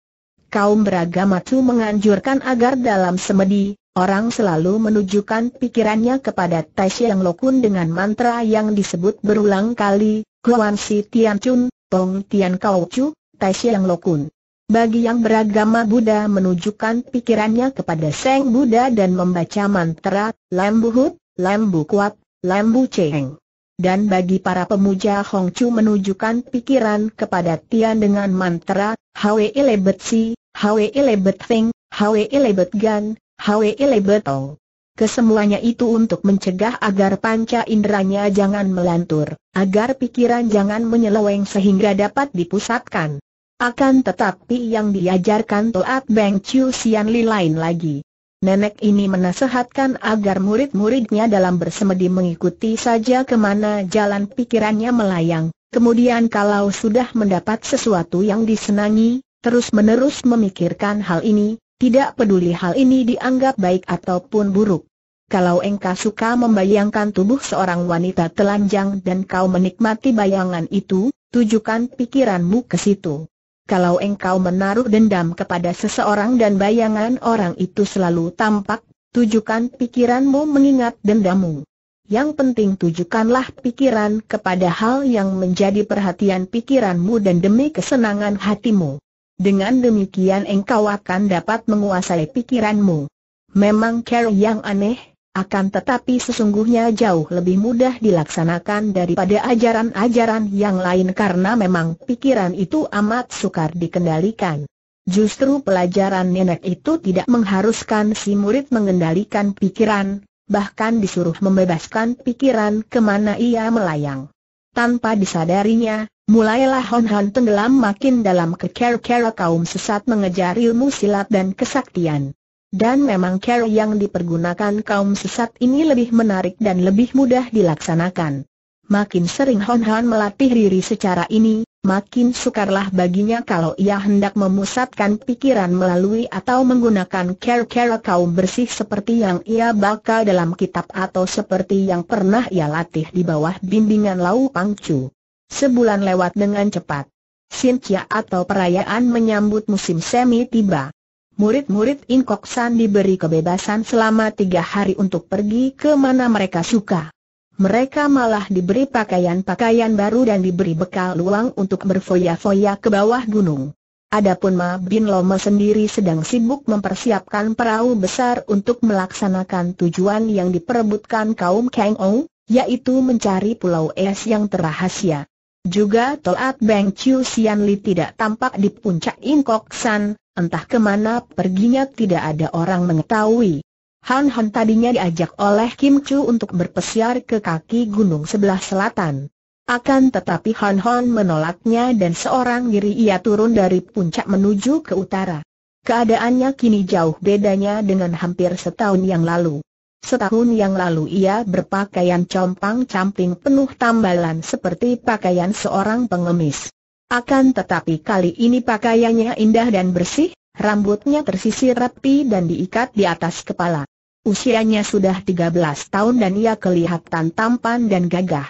Kaum beragama itu menganjurkan agar dalam semedi, orang selalu menunjukkan pikirannya kepada Taishi yang Lokun dengan mantra yang disebut berulang kali, Kuan Si Tian Chun, Tong Tian Kau Chu, Taishi yang Lokun. Bagi yang beragama Buddha menunjukkan pikirannya kepada Seng Buddha dan membaca mantra Lembu Hut, Lembu Kuat, Lembu Cheng dan bagi para pemuja Hong Chu menunjukkan pikiran kepada Tian dengan mantra Hwe Lebet Si, Hwe Lebet Feng, Hwe Lebet Gan, Hwe Lebet Ong. Kesemuanya itu untuk mencegah agar panca inderanya jangan melantur, agar pikiran jangan menyeleweng sehingga dapat dipusatkan. Akan tetapi yang diajarkan Toat Beng Chiu Sian Li lain lagi. Nenek ini menasehatkan agar murid-muridnya dalam bersemedi mengikuti saja kemana jalan pikirannya melayang. Kemudian kalau sudah mendapat sesuatu yang disenangi, terus-menerus memikirkan hal ini, tidak peduli hal ini dianggap baik ataupun buruk. Kalau engkau suka membayangkan tubuh seorang wanita telanjang dan kau menikmati bayangan itu, tujukan pikiranmu ke situ kalau engkau menaruh dendam kepada seseorang dan bayangan orang itu selalu tampak, tujukan pikiranmu mengingat dendammu. Yang penting tujukanlah pikiran kepada hal yang menjadi perhatian pikiranmu dan demi kesenangan hatimu. Dengan demikian engkau akan dapat menguasai pikiranmu. Memang cara yang aneh, akan tetapi sesungguhnya jauh lebih mudah dilaksanakan daripada ajaran-ajaran yang lain karena memang pikiran itu amat sukar dikendalikan. Justru pelajaran nenek itu tidak mengharuskan si murid mengendalikan pikiran, bahkan disuruh membebaskan pikiran kemana ia melayang. Tanpa disadarinya, mulailah Hon Hon tenggelam makin dalam keker-kera kaum sesat mengejar ilmu silat dan kesaktian. Dan memang cara yang dipergunakan kaum sesat ini lebih menarik dan lebih mudah dilaksanakan. Makin sering Hon Han melatih diri secara ini, makin sukarlah baginya kalau ia hendak memusatkan pikiran melalui atau menggunakan cara-cara kaum bersih seperti yang ia bakal dalam kitab atau seperti yang pernah ia latih di bawah bimbingan Lau Pangcu. Sebulan lewat dengan cepat. Sintia atau perayaan menyambut musim semi tiba. Murid-murid Inkoksan diberi kebebasan selama tiga hari untuk pergi ke mana mereka suka. Mereka malah diberi pakaian-pakaian baru dan diberi bekal luang untuk berfoya-foya ke bawah gunung. Adapun Ma Bin Loma sendiri sedang sibuk mempersiapkan perahu besar untuk melaksanakan tujuan yang diperebutkan kaum Kang Ong, yaitu mencari pulau es yang terahasia. Juga Toat Beng Chiu Sian Li tidak tampak di puncak Inkok San, entah kemana perginya tidak ada orang mengetahui. Han Han tadinya diajak oleh Kim Chu untuk berpesiar ke kaki gunung sebelah selatan. Akan tetapi Han Han menolaknya dan seorang diri ia turun dari puncak menuju ke utara. Keadaannya kini jauh bedanya dengan hampir setahun yang lalu. Setahun yang lalu ia berpakaian compang-camping penuh tambalan seperti pakaian seorang pengemis. Akan tetapi kali ini pakaiannya indah dan bersih, rambutnya tersisir rapi dan diikat di atas kepala. Usianya sudah 13 tahun dan ia kelihatan tampan dan gagah.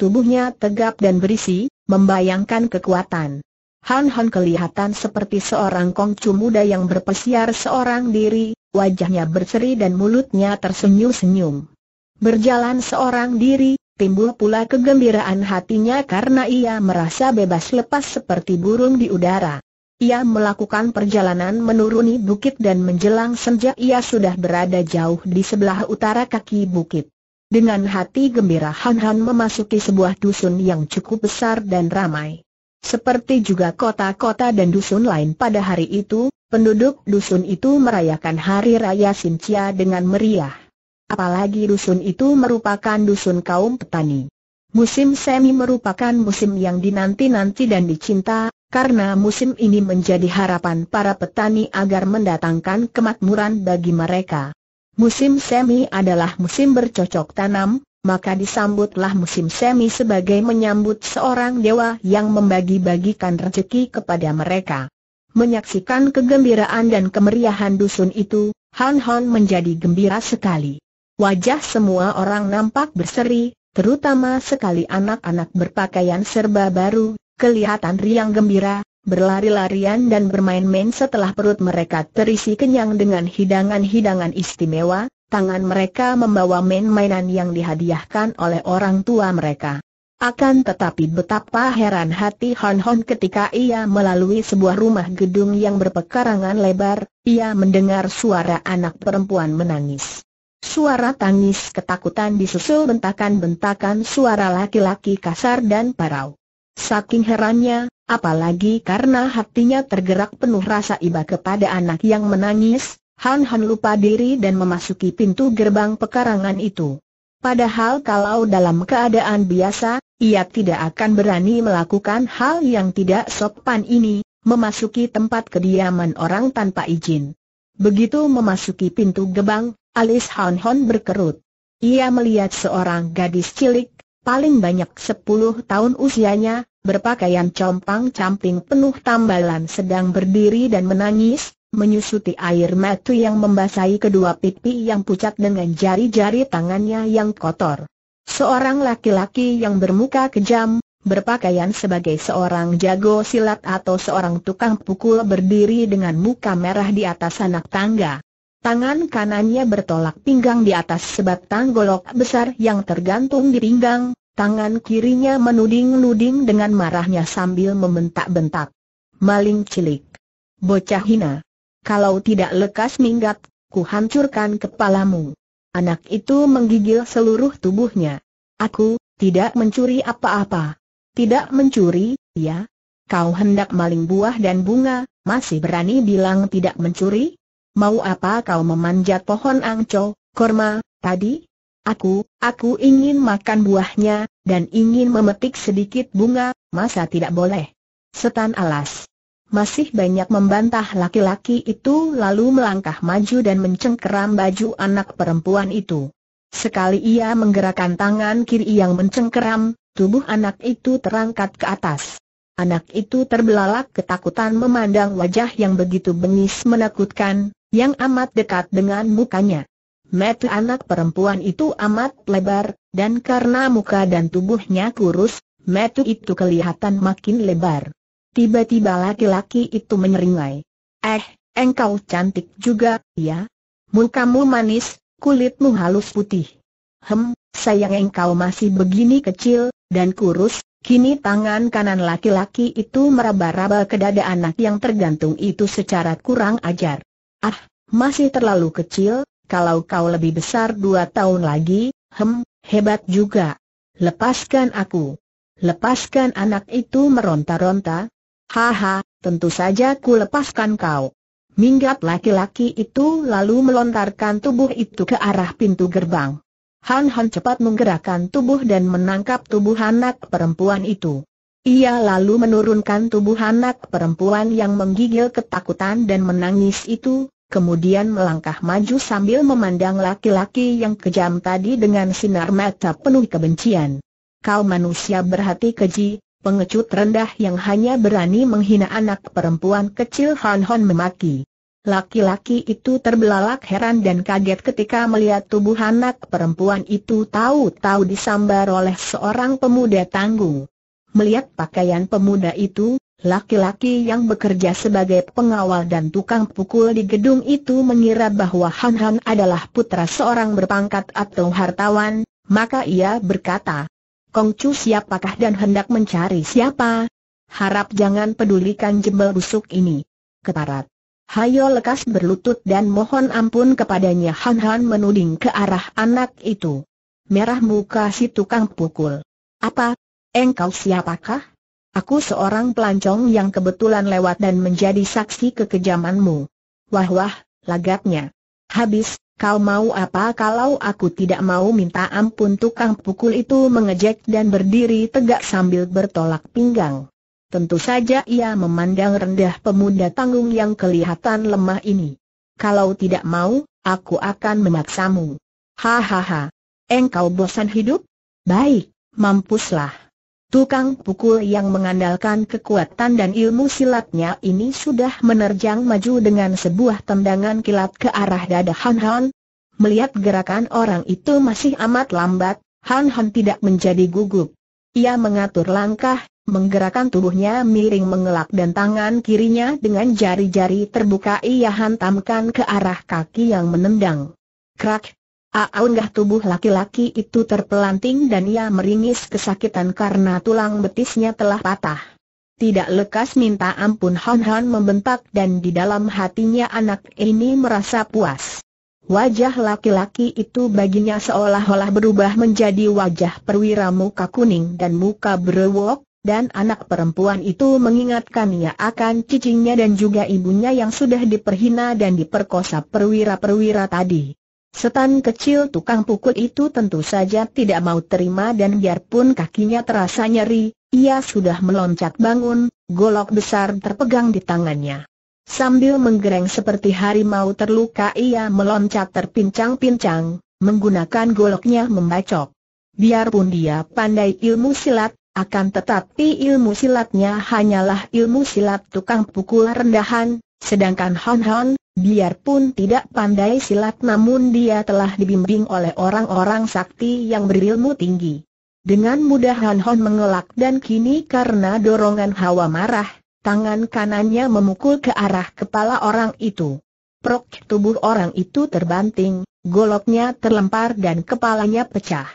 Tubuhnya tegap dan berisi, membayangkan kekuatan. Han Han kelihatan seperti seorang kongcu muda yang berpesiar seorang diri, wajahnya berseri dan mulutnya tersenyum-senyum. Berjalan seorang diri, timbul pula kegembiraan hatinya karena ia merasa bebas lepas seperti burung di udara. Ia melakukan perjalanan menuruni bukit dan menjelang senja ia sudah berada jauh di sebelah utara kaki bukit. Dengan hati gembira Han Han memasuki sebuah dusun yang cukup besar dan ramai. Seperti juga kota-kota dan dusun lain pada hari itu, Penduduk dusun itu merayakan Hari Raya Sincia dengan meriah. Apalagi dusun itu merupakan dusun kaum petani. Musim semi merupakan musim yang dinanti-nanti dan dicinta, karena musim ini menjadi harapan para petani agar mendatangkan kemakmuran bagi mereka. Musim semi adalah musim bercocok tanam, maka disambutlah musim semi sebagai menyambut seorang dewa yang membagi-bagikan rezeki kepada mereka. Menyaksikan kegembiraan dan kemeriahan dusun itu, Han Han menjadi gembira sekali. Wajah semua orang nampak berseri, terutama sekali anak-anak berpakaian serba baru, kelihatan riang gembira, berlari-larian dan bermain-main setelah perut mereka terisi kenyang dengan hidangan-hidangan istimewa, tangan mereka membawa main-mainan yang dihadiahkan oleh orang tua mereka. Akan tetapi betapa heran hati Hon Hon ketika ia melalui sebuah rumah gedung yang berpekarangan lebar, ia mendengar suara anak perempuan menangis. Suara tangis ketakutan disusul bentakan-bentakan suara laki-laki kasar dan parau. Saking herannya, apalagi karena hatinya tergerak penuh rasa iba kepada anak yang menangis, Han Han lupa diri dan memasuki pintu gerbang pekarangan itu. Padahal kalau dalam keadaan biasa, ia tidak akan berani melakukan hal yang tidak sopan ini, memasuki tempat kediaman orang tanpa izin. Begitu memasuki pintu gebang, alis Hon Hon berkerut. Ia melihat seorang gadis cilik, paling banyak 10 tahun usianya, berpakaian compang-camping penuh tambalan sedang berdiri dan menangis, menyusuti air mata yang membasahi kedua pipi yang pucat dengan jari-jari tangannya yang kotor. Seorang laki-laki yang bermuka kejam, berpakaian sebagai seorang jago silat atau seorang tukang pukul berdiri dengan muka merah di atas anak tangga. Tangan kanannya bertolak pinggang di atas sebatang golok besar yang tergantung di pinggang, tangan kirinya menuding-nuding dengan marahnya sambil membentak-bentak. Maling cilik. Bocah hina. Kalau tidak lekas minggat, kuhancurkan kepalamu. Anak itu menggigil seluruh tubuhnya. Aku, tidak mencuri apa-apa. Tidak mencuri, ya? Kau hendak maling buah dan bunga, masih berani bilang tidak mencuri? Mau apa kau memanjat pohon angco, korma, tadi? Aku, aku ingin makan buahnya, dan ingin memetik sedikit bunga, masa tidak boleh? Setan alas masih banyak membantah laki-laki itu lalu melangkah maju dan mencengkeram baju anak perempuan itu. Sekali ia menggerakkan tangan kiri yang mencengkeram, tubuh anak itu terangkat ke atas. Anak itu terbelalak ketakutan memandang wajah yang begitu bengis menakutkan, yang amat dekat dengan mukanya. Mata anak perempuan itu amat lebar, dan karena muka dan tubuhnya kurus, mata itu kelihatan makin lebar. Tiba-tiba laki-laki itu menyeringai. Eh, engkau cantik juga, ya? Mukamu manis, kulitmu halus putih. Hem, sayang engkau masih begini kecil, dan kurus, kini tangan kanan laki-laki itu meraba-raba ke dada anak yang tergantung itu secara kurang ajar. Ah, masih terlalu kecil, kalau kau lebih besar dua tahun lagi, hem, hebat juga. Lepaskan aku. Lepaskan anak itu meronta-ronta, Haha, tentu saja ku lepaskan kau. Minggat laki-laki itu lalu melontarkan tubuh itu ke arah pintu gerbang. Han Han cepat menggerakkan tubuh dan menangkap tubuh anak perempuan itu. Ia lalu menurunkan tubuh anak perempuan yang menggigil ketakutan dan menangis itu, kemudian melangkah maju sambil memandang laki-laki yang kejam tadi dengan sinar mata penuh kebencian. Kau manusia berhati keji, pengecut rendah yang hanya berani menghina anak perempuan kecil Han Hon memaki. Laki-laki itu terbelalak heran dan kaget ketika melihat tubuh anak perempuan itu tahu-tahu disambar oleh seorang pemuda tangguh. Melihat pakaian pemuda itu, laki-laki yang bekerja sebagai pengawal dan tukang pukul di gedung itu mengira bahwa Han Han adalah putra seorang berpangkat atau hartawan, maka ia berkata, Chu siapakah dan hendak mencari siapa? Harap jangan pedulikan jembal busuk ini. Keparat. Hayo lekas berlutut dan mohon ampun kepadanya Han Han menuding ke arah anak itu. Merah muka si tukang pukul. Apa? Engkau siapakah? Aku seorang pelancong yang kebetulan lewat dan menjadi saksi kekejamanmu. Wah wah, lagatnya. Habis, Kau mau apa kalau aku tidak mau minta ampun tukang pukul itu mengejek dan berdiri tegak sambil bertolak pinggang. Tentu saja ia memandang rendah pemuda tanggung yang kelihatan lemah ini. Kalau tidak mau, aku akan memaksamu. Hahaha. Engkau bosan hidup? Baik, mampuslah. Tukang pukul yang mengandalkan kekuatan dan ilmu silatnya ini sudah menerjang maju dengan sebuah tendangan kilat ke arah dada Han Han. Melihat gerakan orang itu masih amat lambat, Han Han tidak menjadi gugup. Ia mengatur langkah, menggerakkan tubuhnya miring mengelak dan tangan kirinya dengan jari-jari terbuka ia hantamkan ke arah kaki yang menendang. Krak, Aunggah tubuh laki-laki itu terpelanting dan ia meringis kesakitan karena tulang betisnya telah patah. Tidak lekas minta ampun Han Han membentak dan di dalam hatinya anak ini merasa puas. Wajah laki-laki itu baginya seolah-olah berubah menjadi wajah perwira muka kuning dan muka berewok, dan anak perempuan itu mengingatkannya akan cicingnya dan juga ibunya yang sudah diperhina dan diperkosa perwira-perwira tadi. Setan kecil tukang pukul itu tentu saja tidak mau terima dan biarpun kakinya terasa nyeri, ia sudah meloncat bangun, golok besar terpegang di tangannya. Sambil menggereng seperti harimau terluka ia meloncat terpincang-pincang, menggunakan goloknya membacok. Biarpun dia pandai ilmu silat, akan tetapi ilmu silatnya hanyalah ilmu silat tukang pukul rendahan, Sedangkan Hon Hon, biarpun tidak pandai silat namun dia telah dibimbing oleh orang-orang sakti yang berilmu tinggi. Dengan mudah Hon Hon mengelak dan kini karena dorongan hawa marah, tangan kanannya memukul ke arah kepala orang itu. Prok tubuh orang itu terbanting, goloknya terlempar dan kepalanya pecah.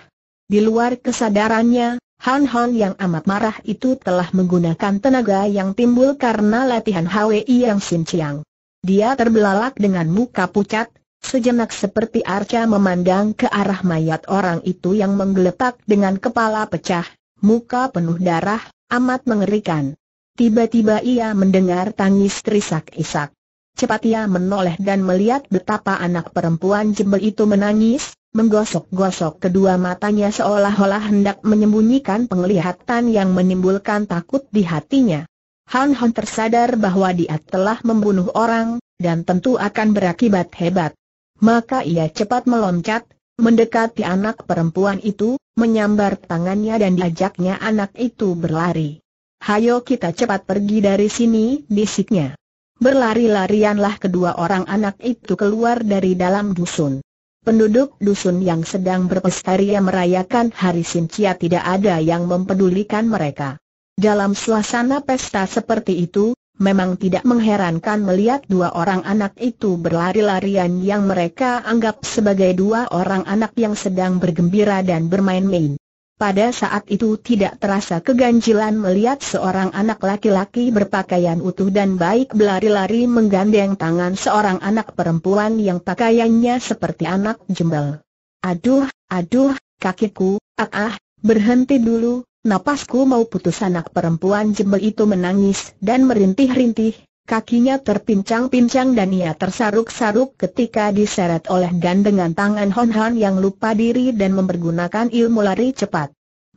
Di luar kesadarannya, Han Han yang amat marah itu telah menggunakan tenaga yang timbul karena latihan Hwi yang Sin Chiang. Dia terbelalak dengan muka pucat, sejenak seperti arca memandang ke arah mayat orang itu yang menggeletak dengan kepala pecah, muka penuh darah, amat mengerikan. Tiba-tiba ia mendengar tangis terisak-isak. Cepat ia menoleh dan melihat betapa anak perempuan jembel itu menangis, menggosok-gosok kedua matanya seolah-olah hendak menyembunyikan penglihatan yang menimbulkan takut di hatinya. Han Han tersadar bahwa dia telah membunuh orang, dan tentu akan berakibat hebat. Maka ia cepat meloncat, mendekati anak perempuan itu, menyambar tangannya dan diajaknya anak itu berlari. Hayo kita cepat pergi dari sini, bisiknya. Berlari-larianlah kedua orang anak itu keluar dari dalam dusun. Penduduk dusun yang sedang berpestaria merayakan hari Sincia tidak ada yang mempedulikan mereka. Dalam suasana pesta seperti itu, memang tidak mengherankan melihat dua orang anak itu berlari-larian yang mereka anggap sebagai dua orang anak yang sedang bergembira dan bermain-main. Pada saat itu tidak terasa keganjilan melihat seorang anak laki-laki berpakaian utuh dan baik berlari-lari menggandeng tangan seorang anak perempuan yang pakaiannya seperti anak jembel. Aduh, aduh, kakiku, ah ah, berhenti dulu, napasku mau putus anak perempuan jembel itu menangis dan merintih-rintih, Kakinya terpincang-pincang dan ia tersaruk-saruk ketika diseret oleh gandengan tangan Hon Han yang lupa diri dan mempergunakan ilmu lari cepat.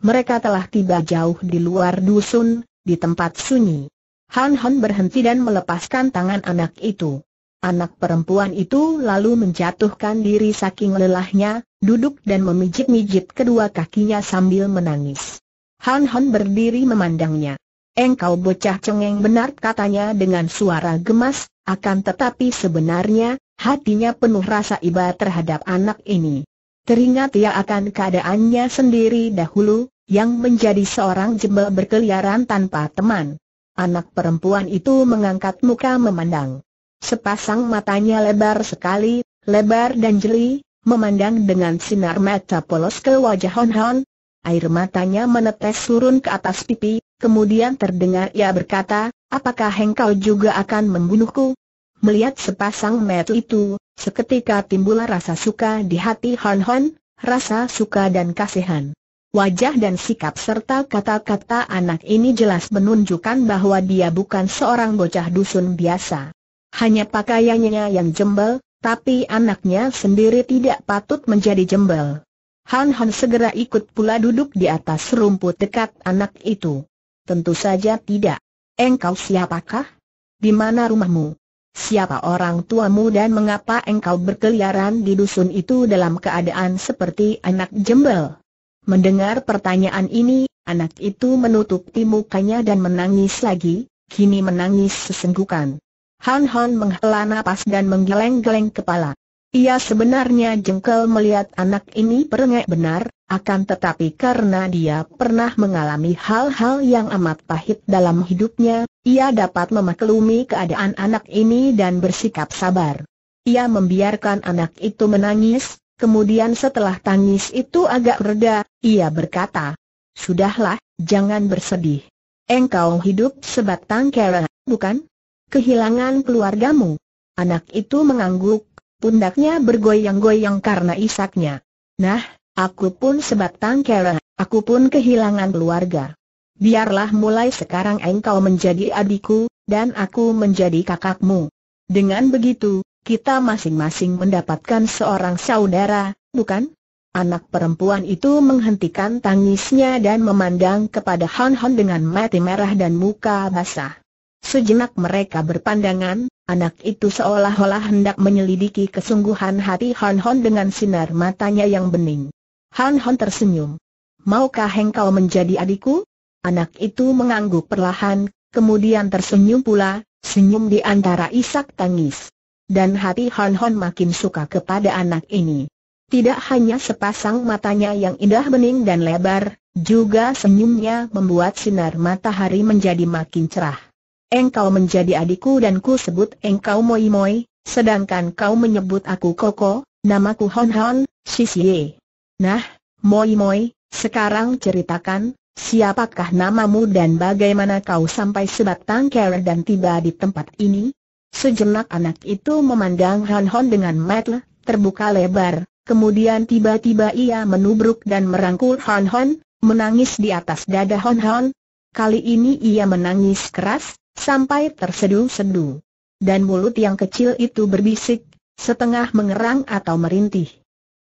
Mereka telah tiba jauh di luar dusun, di tempat sunyi. Han Han berhenti dan melepaskan tangan anak itu. Anak perempuan itu lalu menjatuhkan diri saking lelahnya, duduk dan memijit-mijit kedua kakinya sambil menangis. Han Han berdiri memandangnya. Engkau bocah cengeng benar katanya dengan suara gemas, akan tetapi sebenarnya, hatinya penuh rasa iba terhadap anak ini. Teringat ia akan keadaannya sendiri dahulu, yang menjadi seorang jebel berkeliaran tanpa teman. Anak perempuan itu mengangkat muka memandang. Sepasang matanya lebar sekali, lebar dan jeli, memandang dengan sinar mata polos ke wajah Hon Hon. Air matanya menetes turun ke atas pipi, Kemudian terdengar ia berkata, apakah engkau juga akan membunuhku? Melihat sepasang mata itu, seketika timbul rasa suka di hati Han Hon, rasa suka dan kasihan. Wajah dan sikap serta kata-kata anak ini jelas menunjukkan bahwa dia bukan seorang bocah dusun biasa. Hanya pakaiannya yang jembel, tapi anaknya sendiri tidak patut menjadi jembel. Han Han segera ikut pula duduk di atas rumput dekat anak itu. Tentu saja tidak. Engkau siapakah? Di mana rumahmu? Siapa orang tuamu dan mengapa engkau berkeliaran di dusun itu dalam keadaan seperti anak jembel? Mendengar pertanyaan ini, anak itu menutupi mukanya dan menangis lagi, kini menangis sesenggukan. Han Han menghela napas dan menggeleng-geleng kepala. Ia sebenarnya jengkel melihat anak ini perengek benar, akan tetapi karena dia pernah mengalami hal-hal yang amat pahit dalam hidupnya, ia dapat memaklumi keadaan anak ini dan bersikap sabar. Ia membiarkan anak itu menangis, kemudian setelah tangis itu agak reda, ia berkata, Sudahlah, jangan bersedih. Engkau hidup sebatang kera, bukan? Kehilangan keluargamu. Anak itu mengangguk, Pundaknya bergoyang-goyang karena isaknya. Nah, aku pun sebatang kera, aku pun kehilangan keluarga. Biarlah mulai sekarang engkau menjadi adikku, dan aku menjadi kakakmu. Dengan begitu, kita masing-masing mendapatkan seorang saudara, bukan? Anak perempuan itu menghentikan tangisnya dan memandang kepada Han Han dengan mati merah dan muka basah. Sejenak mereka berpandangan, Anak itu seolah-olah hendak menyelidiki kesungguhan hati Han Hon dengan sinar matanya yang bening. Han Hon tersenyum. Maukah engkau menjadi adikku? Anak itu mengangguk perlahan, kemudian tersenyum pula, senyum di antara isak tangis. Dan hati Han Hon makin suka kepada anak ini. Tidak hanya sepasang matanya yang indah bening dan lebar, juga senyumnya membuat sinar matahari menjadi makin cerah engkau menjadi adikku dan ku sebut engkau Moi Moi, sedangkan kau menyebut aku Koko, namaku Hon Hon, Sisie. Nah, Moi Moi, sekarang ceritakan, siapakah namamu dan bagaimana kau sampai sebatang kera dan tiba di tempat ini? Sejenak anak itu memandang Hon Hon dengan mata terbuka lebar, kemudian tiba-tiba ia menubruk dan merangkul Hon Hon, menangis di atas dada Hon Hon. Kali ini ia menangis keras, Sampai tersedu sedu Dan mulut yang kecil itu berbisik, setengah mengerang atau merintih.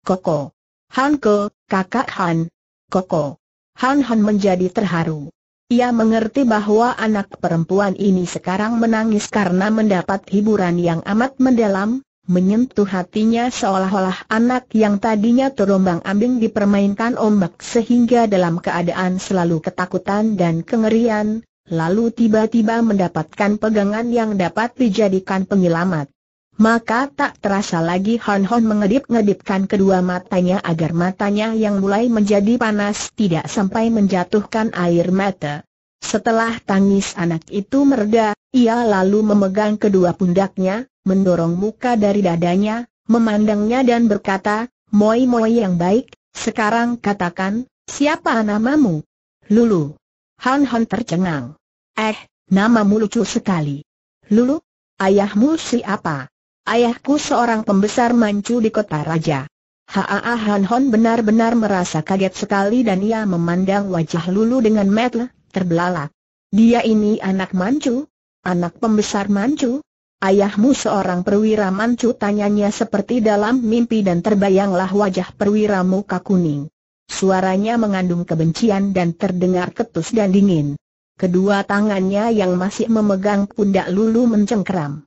Koko. Han Ke, kakak Han. Koko. Han Han menjadi terharu. Ia mengerti bahwa anak perempuan ini sekarang menangis karena mendapat hiburan yang amat mendalam, menyentuh hatinya seolah-olah anak yang tadinya terombang ambing dipermainkan ombak sehingga dalam keadaan selalu ketakutan dan kengerian, lalu tiba-tiba mendapatkan pegangan yang dapat dijadikan penyelamat. Maka tak terasa lagi Hon Hon mengedip-ngedipkan kedua matanya agar matanya yang mulai menjadi panas tidak sampai menjatuhkan air mata. Setelah tangis anak itu mereda, ia lalu memegang kedua pundaknya, mendorong muka dari dadanya, memandangnya dan berkata, Moi Moi yang baik, sekarang katakan, siapa namamu? Lulu. Han Han tercengang. Eh, namamu lucu sekali. Lulu, ayahmu siapa? Ayahku seorang pembesar mancu di kota raja. Haa Han Han benar-benar merasa kaget sekali dan ia memandang wajah Lulu dengan metel, terbelalak. Dia ini anak mancu? Anak pembesar mancu? Ayahmu seorang perwira mancu tanyanya seperti dalam mimpi dan terbayanglah wajah perwiramu muka kuning. Suaranya mengandung kebencian dan terdengar ketus dan dingin. Kedua tangannya yang masih memegang pundak Lulu mencengkeram.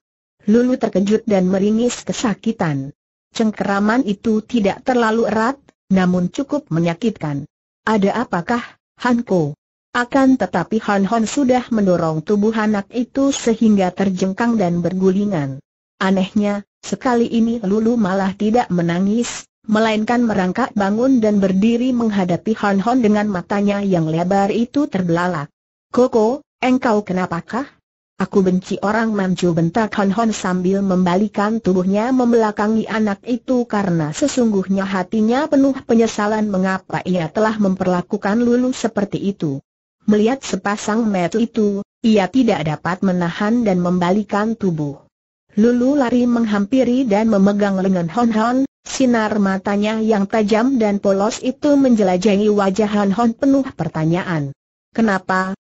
Lulu terkejut dan meringis kesakitan. Cengkeraman itu tidak terlalu erat, namun cukup menyakitkan. Ada apakah, Hanko? Akan tetapi Han Hon sudah mendorong tubuh anak itu sehingga terjengkang dan bergulingan. Anehnya, sekali ini Lulu malah tidak menangis, melainkan merangkak bangun dan berdiri menghadapi Han Hon dengan matanya yang lebar itu terbelalak. Koko, engkau kenapakah? Aku benci orang Manchu bentak Han Hon sambil membalikan tubuhnya membelakangi anak itu karena sesungguhnya hatinya penuh penyesalan mengapa ia telah memperlakukan Lulu seperti itu. Melihat sepasang mata itu, ia tidak dapat menahan dan membalikan tubuh. Lulu lari menghampiri dan memegang lengan Hon Hon, Sinar matanya yang tajam dan polos itu menjelajahi wajah Han Hon penuh pertanyaan. Kenapa,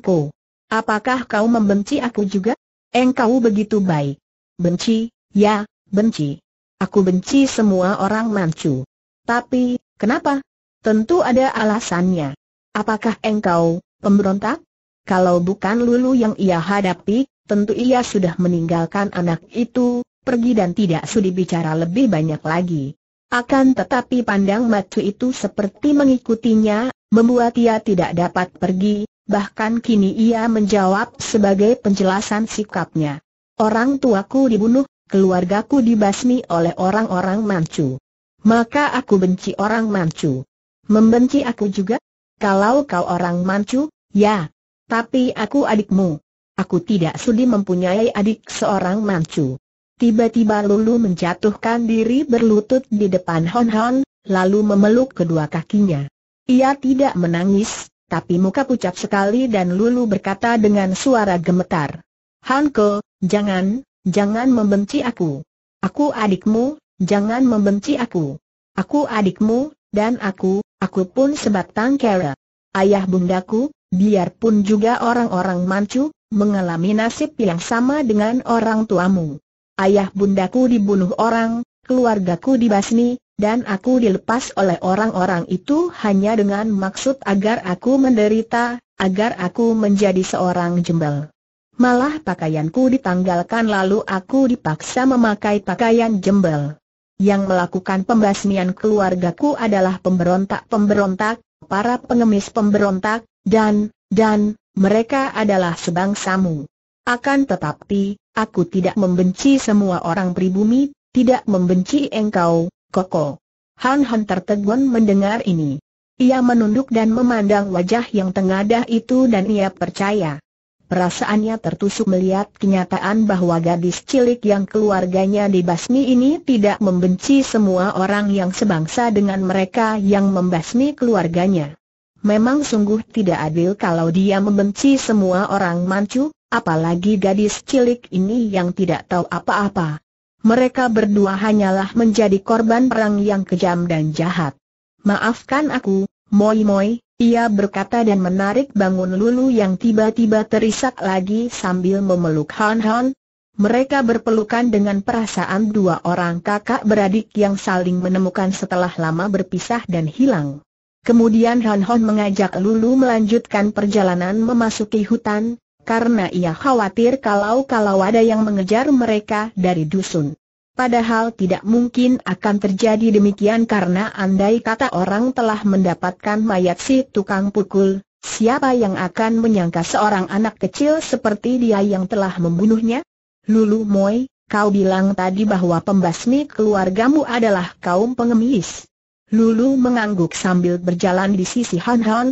Ko? Apakah kau membenci aku juga? Engkau begitu baik. Benci, ya, benci. Aku benci semua orang Manchu. Tapi, kenapa? Tentu ada alasannya. Apakah engkau, pemberontak? Kalau bukan Lulu yang ia hadapi, tentu ia sudah meninggalkan anak itu, pergi dan tidak sudi bicara lebih banyak lagi. Akan tetapi pandang Macu itu seperti mengikutinya, membuat ia tidak dapat pergi, bahkan kini ia menjawab sebagai penjelasan sikapnya. Orang tuaku dibunuh, keluargaku dibasmi oleh orang-orang Manchu. Maka aku benci orang Manchu. Membenci aku juga? Kalau kau orang Manchu, ya. Tapi aku adikmu. Aku tidak sudi mempunyai adik seorang Manchu. Tiba-tiba Lulu menjatuhkan diri berlutut di depan Hon Hon, lalu memeluk kedua kakinya. Ia tidak menangis, tapi muka pucat sekali dan Lulu berkata dengan suara gemetar. Hanko, jangan, jangan membenci aku. Aku adikmu, jangan membenci aku. Aku adikmu, dan aku, aku pun sebatang kera. Ayah bundaku, biarpun juga orang-orang mancu, mengalami nasib yang sama dengan orang tuamu ayah bundaku dibunuh orang, keluargaku dibasmi, dan aku dilepas oleh orang-orang itu hanya dengan maksud agar aku menderita, agar aku menjadi seorang jembel. Malah pakaianku ditanggalkan lalu aku dipaksa memakai pakaian jembel. Yang melakukan pembasmian keluargaku adalah pemberontak-pemberontak, para pengemis pemberontak, dan, dan, mereka adalah sebangsamu. Akan tetapi, Aku tidak membenci semua orang pribumi, tidak membenci engkau, Koko. Han Han tertegun mendengar ini. Ia menunduk dan memandang wajah yang tengadah itu dan ia percaya. Perasaannya tertusuk melihat kenyataan bahwa gadis cilik yang keluarganya dibasmi ini tidak membenci semua orang yang sebangsa dengan mereka yang membasmi keluarganya. Memang sungguh tidak adil kalau dia membenci semua orang mancuk, Apalagi gadis cilik ini yang tidak tahu apa-apa. Mereka berdua hanyalah menjadi korban perang yang kejam dan jahat. Maafkan aku, Moi Moi, ia berkata dan menarik bangun Lulu yang tiba-tiba terisak lagi sambil memeluk Han Han. Mereka berpelukan dengan perasaan dua orang kakak beradik yang saling menemukan setelah lama berpisah dan hilang. Kemudian Han Han mengajak Lulu melanjutkan perjalanan memasuki hutan, karena ia khawatir kalau-kalau ada yang mengejar mereka dari dusun. Padahal tidak mungkin akan terjadi demikian karena andai kata orang telah mendapatkan mayat si tukang pukul, siapa yang akan menyangka seorang anak kecil seperti dia yang telah membunuhnya? Lulu Moy, kau bilang tadi bahwa pembasmi keluargamu adalah kaum pengemis. Lulu mengangguk sambil berjalan di sisi Han Han.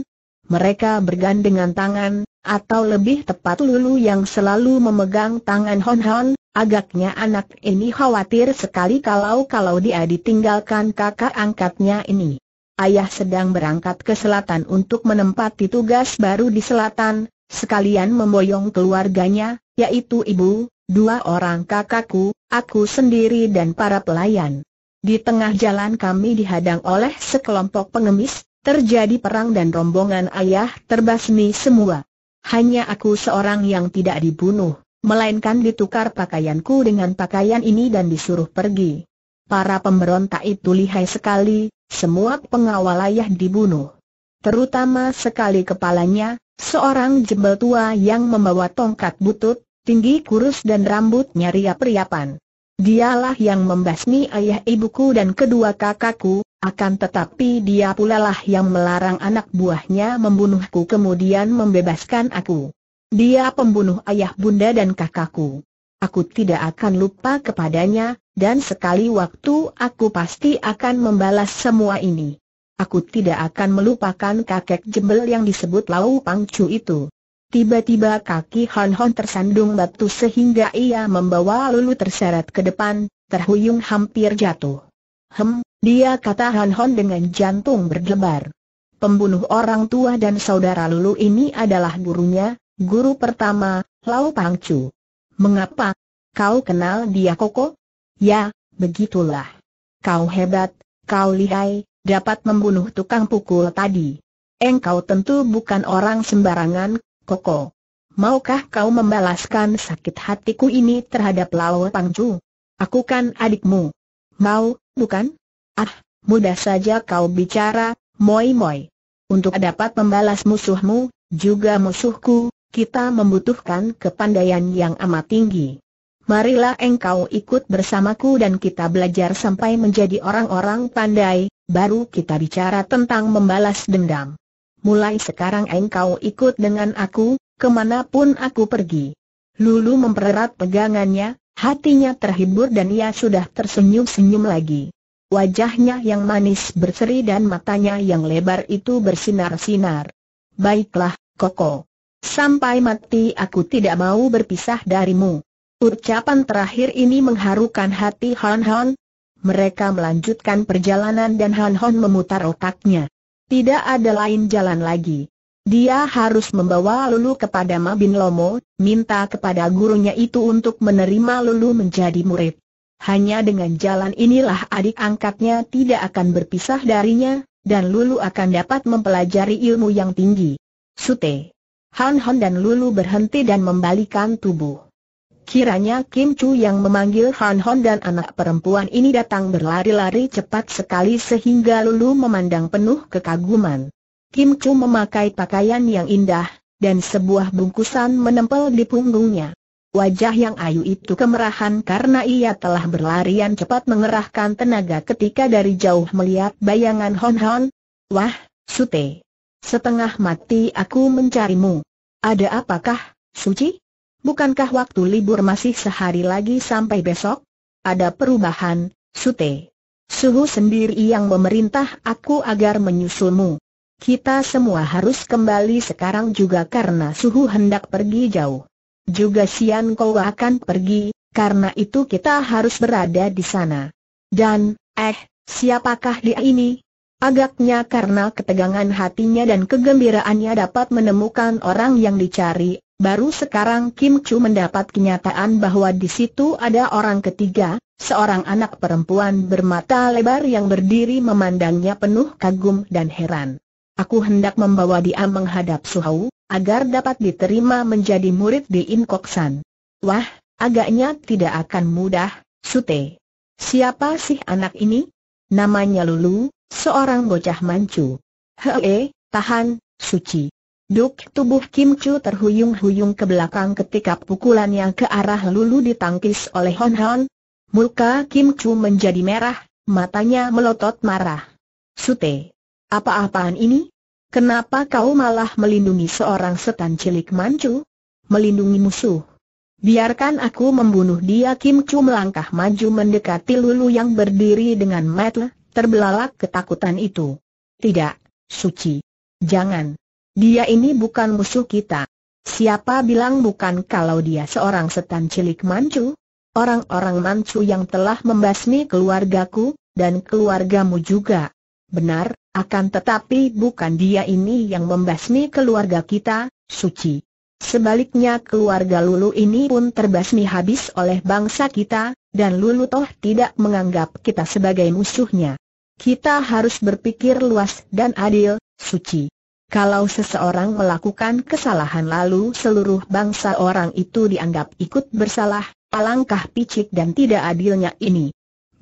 Mereka bergandengan tangan, atau lebih tepat Lulu yang selalu memegang tangan Hon Hon, agaknya anak ini khawatir sekali kalau-kalau dia ditinggalkan kakak angkatnya ini. Ayah sedang berangkat ke selatan untuk menempati tugas baru di selatan, sekalian memboyong keluarganya, yaitu ibu, dua orang kakakku, aku sendiri dan para pelayan. Di tengah jalan kami dihadang oleh sekelompok pengemis, terjadi perang dan rombongan ayah terbasmi semua hanya aku seorang yang tidak dibunuh, melainkan ditukar pakaianku dengan pakaian ini dan disuruh pergi. Para pemberontak itu lihai sekali, semua pengawal ayah dibunuh. Terutama sekali kepalanya, seorang jebel tua yang membawa tongkat butut, tinggi kurus dan rambutnya riap-riapan. Dialah yang membasmi ayah ibuku dan kedua kakakku, akan tetapi dia pula lah yang melarang anak buahnya membunuhku kemudian membebaskan aku. Dia pembunuh ayah bunda dan kakakku. Aku tidak akan lupa kepadanya, dan sekali waktu aku pasti akan membalas semua ini. Aku tidak akan melupakan kakek jembel yang disebut Lau Pangcu itu. Tiba-tiba kaki Han Hon tersandung batu sehingga ia membawa Lulu terseret ke depan, terhuyung hampir jatuh. Hem, dia kata Han Hon dengan jantung berdebar. Pembunuh orang tua dan saudara Lulu ini adalah gurunya, guru pertama, Lau Chu. Mengapa? Kau kenal dia Koko? Ya, begitulah. Kau hebat, kau lihai, dapat membunuh tukang pukul tadi. Engkau tentu bukan orang sembarangan, Koko. Maukah kau membalaskan sakit hatiku ini terhadap Lao Chu? Aku kan adikmu. Mau, bukan? Ah, mudah saja kau bicara, moi-moi. Untuk dapat membalas musuhmu, juga musuhku, kita membutuhkan kepandaian yang amat tinggi. Marilah engkau ikut bersamaku dan kita belajar sampai menjadi orang-orang pandai, baru kita bicara tentang membalas dendam. Mulai sekarang engkau ikut dengan aku, kemanapun aku pergi. Lulu mempererat pegangannya, hatinya terhibur dan ia sudah tersenyum-senyum lagi. Wajahnya yang manis berseri dan matanya yang lebar itu bersinar-sinar. Baiklah, Koko. Sampai mati aku tidak mau berpisah darimu. Ucapan terakhir ini mengharukan hati Han Han. Mereka melanjutkan perjalanan dan Han Han memutar otaknya. Tidak ada lain jalan lagi. Dia harus membawa Lulu kepada Mabin Lomo, minta kepada gurunya itu untuk menerima Lulu menjadi murid. Hanya dengan jalan inilah adik angkatnya tidak akan berpisah darinya, dan Lulu akan dapat mempelajari ilmu yang tinggi. Sute. Han Han dan Lulu berhenti dan membalikan tubuh. Kiranya Kim Chu yang memanggil Han Han dan anak perempuan ini datang berlari-lari cepat sekali sehingga Lulu memandang penuh kekaguman. Kim Chu memakai pakaian yang indah, dan sebuah bungkusan menempel di punggungnya. Wajah yang ayu itu kemerahan karena ia telah berlarian cepat mengerahkan tenaga ketika dari jauh melihat bayangan Hon Hon. Wah, Sute. Setengah mati aku mencarimu. Ada apakah, Suci? Bukankah waktu libur masih sehari lagi sampai besok? Ada perubahan, Sute. Suhu sendiri yang memerintah aku agar menyusulmu. Kita semua harus kembali sekarang juga karena Suhu hendak pergi jauh. Juga Sian Kau akan pergi, karena itu kita harus berada di sana. Dan, eh, siapakah dia ini? Agaknya karena ketegangan hatinya dan kegembiraannya dapat menemukan orang yang dicari, baru sekarang Kim Chu mendapat kenyataan bahwa di situ ada orang ketiga, seorang anak perempuan bermata lebar yang berdiri memandangnya penuh kagum dan heran. Aku hendak membawa dia menghadap Suhau, agar dapat diterima menjadi murid di Inkoksan. Wah, agaknya tidak akan mudah, Sute. Siapa sih anak ini? Namanya Lulu, seorang bocah mancu. Hee, tahan, suci. Duk tubuh Kim Chu terhuyung-huyung ke belakang ketika pukulan yang ke arah Lulu ditangkis oleh Hon Hon. Muka Kim Chu menjadi merah, matanya melotot marah. Sute, apa-apaan ini? Kenapa kau malah melindungi seorang setan cilik mancu? Melindungi musuh. Biarkan aku membunuh dia Kim Chu melangkah maju mendekati Lulu yang berdiri dengan metle, terbelalak ketakutan itu. Tidak, Suci. Jangan. Dia ini bukan musuh kita. Siapa bilang bukan kalau dia seorang setan cilik mancu? Orang-orang mancu yang telah membasmi keluargaku, dan keluargamu juga. Benar, akan tetapi bukan dia ini yang membasmi keluarga kita, suci. Sebaliknya keluarga Lulu ini pun terbasmi habis oleh bangsa kita, dan Lulu toh tidak menganggap kita sebagai musuhnya. Kita harus berpikir luas dan adil, suci. Kalau seseorang melakukan kesalahan lalu seluruh bangsa orang itu dianggap ikut bersalah, alangkah picik dan tidak adilnya ini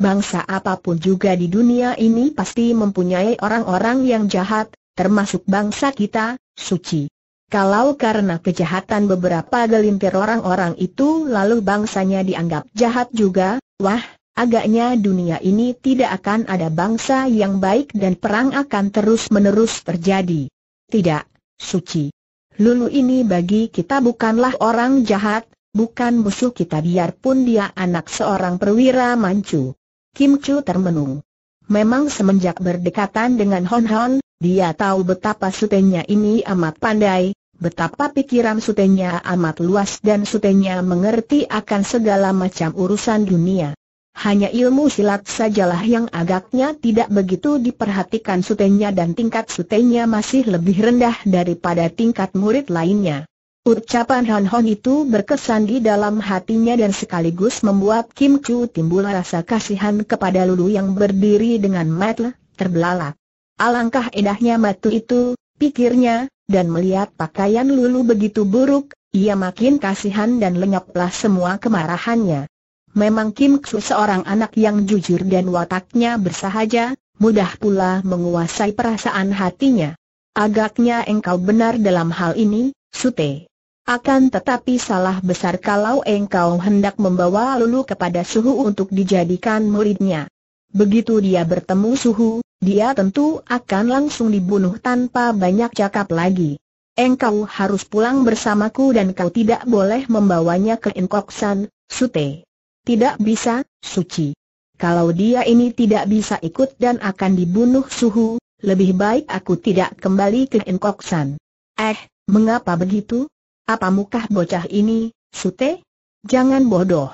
bangsa apapun juga di dunia ini pasti mempunyai orang-orang yang jahat, termasuk bangsa kita, suci. Kalau karena kejahatan beberapa gelintir orang-orang itu lalu bangsanya dianggap jahat juga, wah, agaknya dunia ini tidak akan ada bangsa yang baik dan perang akan terus-menerus terjadi. Tidak, suci. Lulu ini bagi kita bukanlah orang jahat, bukan musuh kita biarpun dia anak seorang perwira mancu. Kim Chu termenung. Memang semenjak berdekatan dengan Hon Hon, dia tahu betapa sutenya ini amat pandai, betapa pikiran sutenya amat luas dan sutenya mengerti akan segala macam urusan dunia. Hanya ilmu silat sajalah yang agaknya tidak begitu diperhatikan sutenya dan tingkat sutenya masih lebih rendah daripada tingkat murid lainnya. Ucapan Han Hon itu berkesan di dalam hatinya dan sekaligus membuat Kim Chu timbul rasa kasihan kepada Lulu yang berdiri dengan mata terbelalak. Alangkah indahnya matu itu, pikirnya, dan melihat pakaian Lulu begitu buruk, ia makin kasihan dan lenyaplah semua kemarahannya. Memang Kim Chu seorang anak yang jujur dan wataknya bersahaja, mudah pula menguasai perasaan hatinya. Agaknya engkau benar dalam hal ini, Sute. Akan tetapi salah besar kalau engkau hendak membawa Lulu kepada Suhu untuk dijadikan muridnya. Begitu dia bertemu Suhu, dia tentu akan langsung dibunuh tanpa banyak cakap lagi. Engkau harus pulang bersamaku dan kau tidak boleh membawanya ke Inkoksan, Sute. Tidak bisa, Suci. Kalau dia ini tidak bisa ikut dan akan dibunuh Suhu, lebih baik aku tidak kembali ke Inkoksan. Eh, mengapa begitu? Apa mukah bocah ini, Sute? Jangan bodoh.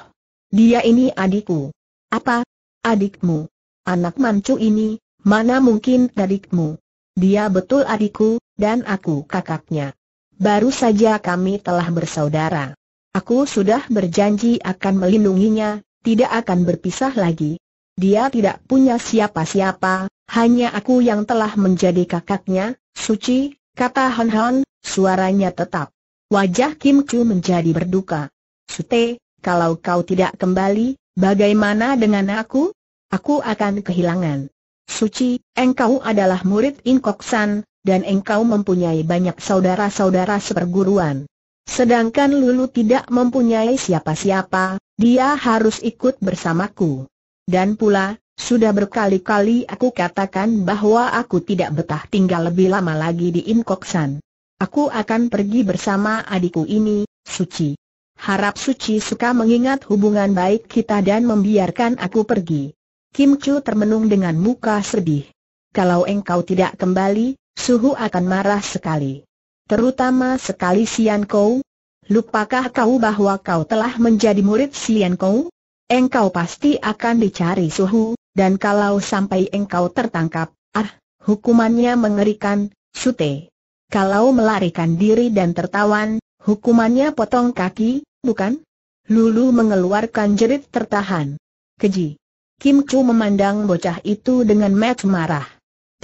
Dia ini adikku. Apa? Adikmu. Anak mancu ini, mana mungkin adikmu? Dia betul adikku, dan aku kakaknya. Baru saja kami telah bersaudara. Aku sudah berjanji akan melindunginya, tidak akan berpisah lagi. Dia tidak punya siapa-siapa, hanya aku yang telah menjadi kakaknya, suci, kata Hon Hon, suaranya tetap. Wajah Kim Chu menjadi berduka. Sute, kalau kau tidak kembali, bagaimana dengan aku? Aku akan kehilangan. Suci, engkau adalah murid Inkoksan, dan engkau mempunyai banyak saudara-saudara seperguruan. Sedangkan Lulu tidak mempunyai siapa-siapa, dia harus ikut bersamaku. Dan pula, sudah berkali-kali aku katakan bahwa aku tidak betah tinggal lebih lama lagi di Inkoksan. Aku akan pergi bersama adikku ini, Suci. Harap Suci suka mengingat hubungan baik kita dan membiarkan aku pergi. Kim Chu termenung dengan muka sedih. Kalau engkau tidak kembali, Suhu akan marah sekali. Terutama sekali Sian Kou. Lupakah kau bahwa kau telah menjadi murid Sian Kou? Engkau pasti akan dicari Suhu, dan kalau sampai engkau tertangkap, ah, hukumannya mengerikan, Sute. Kalau melarikan diri dan tertawan, hukumannya potong kaki, bukan? Lulu mengeluarkan jerit tertahan. Keji. Kim Chu memandang bocah itu dengan mat marah.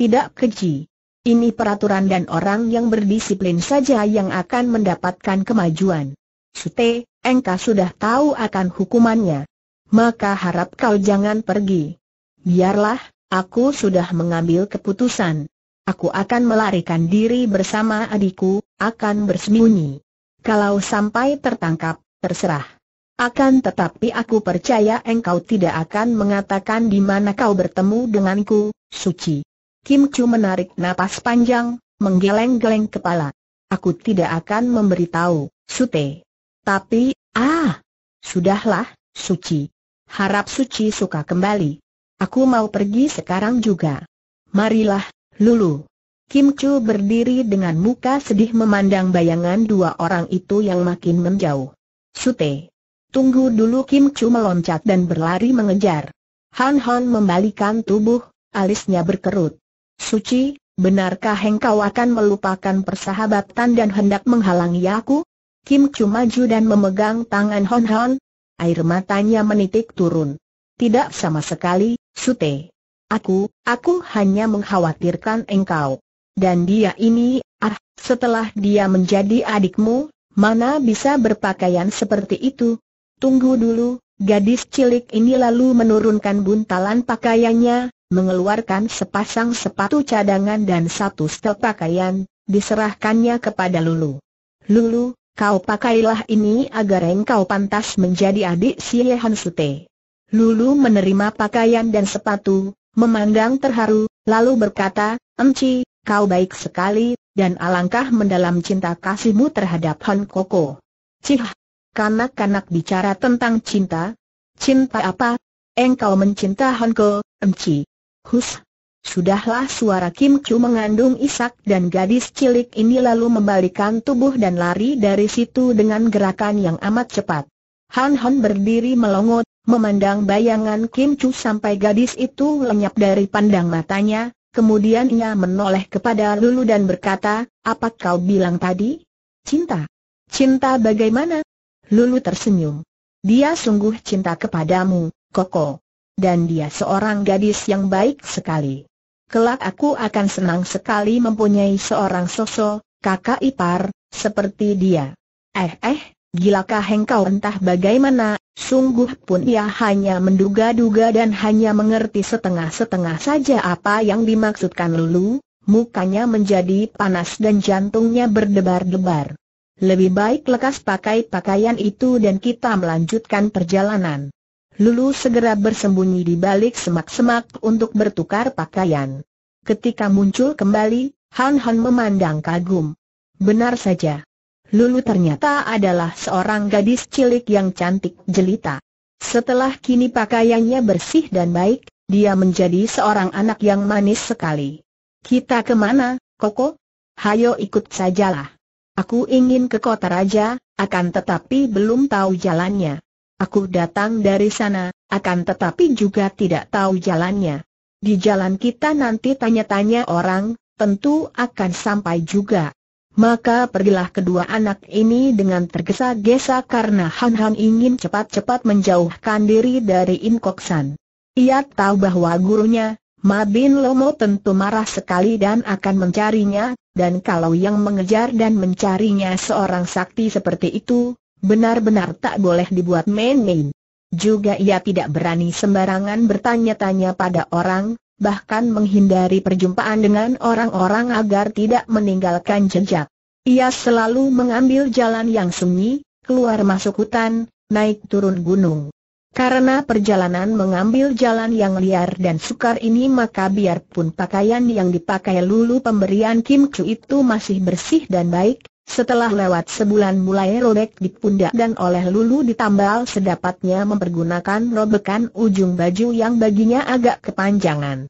Tidak keji. Ini peraturan dan orang yang berdisiplin saja yang akan mendapatkan kemajuan. Sute, engkau sudah tahu akan hukumannya. Maka harap kau jangan pergi. Biarlah, aku sudah mengambil keputusan. Aku akan melarikan diri bersama adikku, akan bersembunyi. Kalau sampai tertangkap, terserah. Akan tetapi aku percaya engkau tidak akan mengatakan di mana kau bertemu denganku, suci. Kim Chu menarik napas panjang, menggeleng-geleng kepala. Aku tidak akan memberitahu, Sute. Tapi, ah, sudahlah, suci. Harap suci suka kembali. Aku mau pergi sekarang juga. Marilah, Lulu. Kim Chu berdiri dengan muka sedih memandang bayangan dua orang itu yang makin menjauh. Sute. Tunggu dulu Kim Chu meloncat dan berlari mengejar. Han Han membalikan tubuh, alisnya berkerut. Suci, benarkah engkau akan melupakan persahabatan dan hendak menghalangi aku? Kim Chu maju dan memegang tangan Han Han. Air matanya menitik turun. Tidak sama sekali, Sute. Aku, aku hanya mengkhawatirkan engkau. Dan dia ini, ah, setelah dia menjadi adikmu, mana bisa berpakaian seperti itu? Tunggu dulu, gadis cilik ini lalu menurunkan buntalan pakaiannya, mengeluarkan sepasang sepatu cadangan dan satu setel pakaian, diserahkannya kepada Lulu. Lulu, kau pakailah ini agar engkau pantas menjadi adik si Yehan Sute. Lulu menerima pakaian dan sepatu, memandang terharu, lalu berkata, Emci, kau baik sekali, dan alangkah mendalam cinta kasihmu terhadap Han Koko. Cih, kanak-kanak bicara tentang cinta? Cinta apa? Engkau mencinta Han Ko, Emci. Hus. Sudahlah suara Kim Chu mengandung isak dan gadis cilik ini lalu membalikan tubuh dan lari dari situ dengan gerakan yang amat cepat. Han Han berdiri melongot, memandang bayangan Kim Chu sampai gadis itu lenyap dari pandang matanya, kemudian ia menoleh kepada Lulu dan berkata, apa kau bilang tadi? Cinta. Cinta bagaimana? Lulu tersenyum. Dia sungguh cinta kepadamu, Koko. Dan dia seorang gadis yang baik sekali. Kelak aku akan senang sekali mempunyai seorang sosok, kakak ipar, seperti dia. Eh eh, Gilakah engkau entah bagaimana, sungguh pun ia hanya menduga-duga dan hanya mengerti setengah-setengah saja apa yang dimaksudkan Lulu, mukanya menjadi panas dan jantungnya berdebar-debar. Lebih baik lekas pakai pakaian itu dan kita melanjutkan perjalanan. Lulu segera bersembunyi di balik semak-semak untuk bertukar pakaian. Ketika muncul kembali, Han Han memandang kagum. Benar saja. Lulu ternyata adalah seorang gadis cilik yang cantik jelita. Setelah kini pakaiannya bersih dan baik, dia menjadi seorang anak yang manis sekali. Kita kemana, Koko? Hayo ikut sajalah. Aku ingin ke kota raja, akan tetapi belum tahu jalannya. Aku datang dari sana, akan tetapi juga tidak tahu jalannya. Di jalan kita nanti tanya-tanya orang, tentu akan sampai juga. Maka pergilah kedua anak ini dengan tergesa-gesa karena Han Han ingin cepat-cepat menjauhkan diri dari In Kok San. Ia tahu bahwa gurunya, Ma Bin Lomo tentu marah sekali dan akan mencarinya, dan kalau yang mengejar dan mencarinya seorang sakti seperti itu, benar-benar tak boleh dibuat main-main. Juga ia tidak berani sembarangan bertanya-tanya pada orang, bahkan menghindari perjumpaan dengan orang-orang agar tidak meninggalkan jejak. Ia selalu mengambil jalan yang sunyi, keluar masuk hutan, naik turun gunung. Karena perjalanan mengambil jalan yang liar dan sukar ini maka biarpun pakaian yang dipakai Lulu pemberian Kim Chu itu masih bersih dan baik, setelah lewat sebulan mulai robek di pundak dan oleh Lulu ditambal sedapatnya mempergunakan robekan ujung baju yang baginya agak kepanjangan.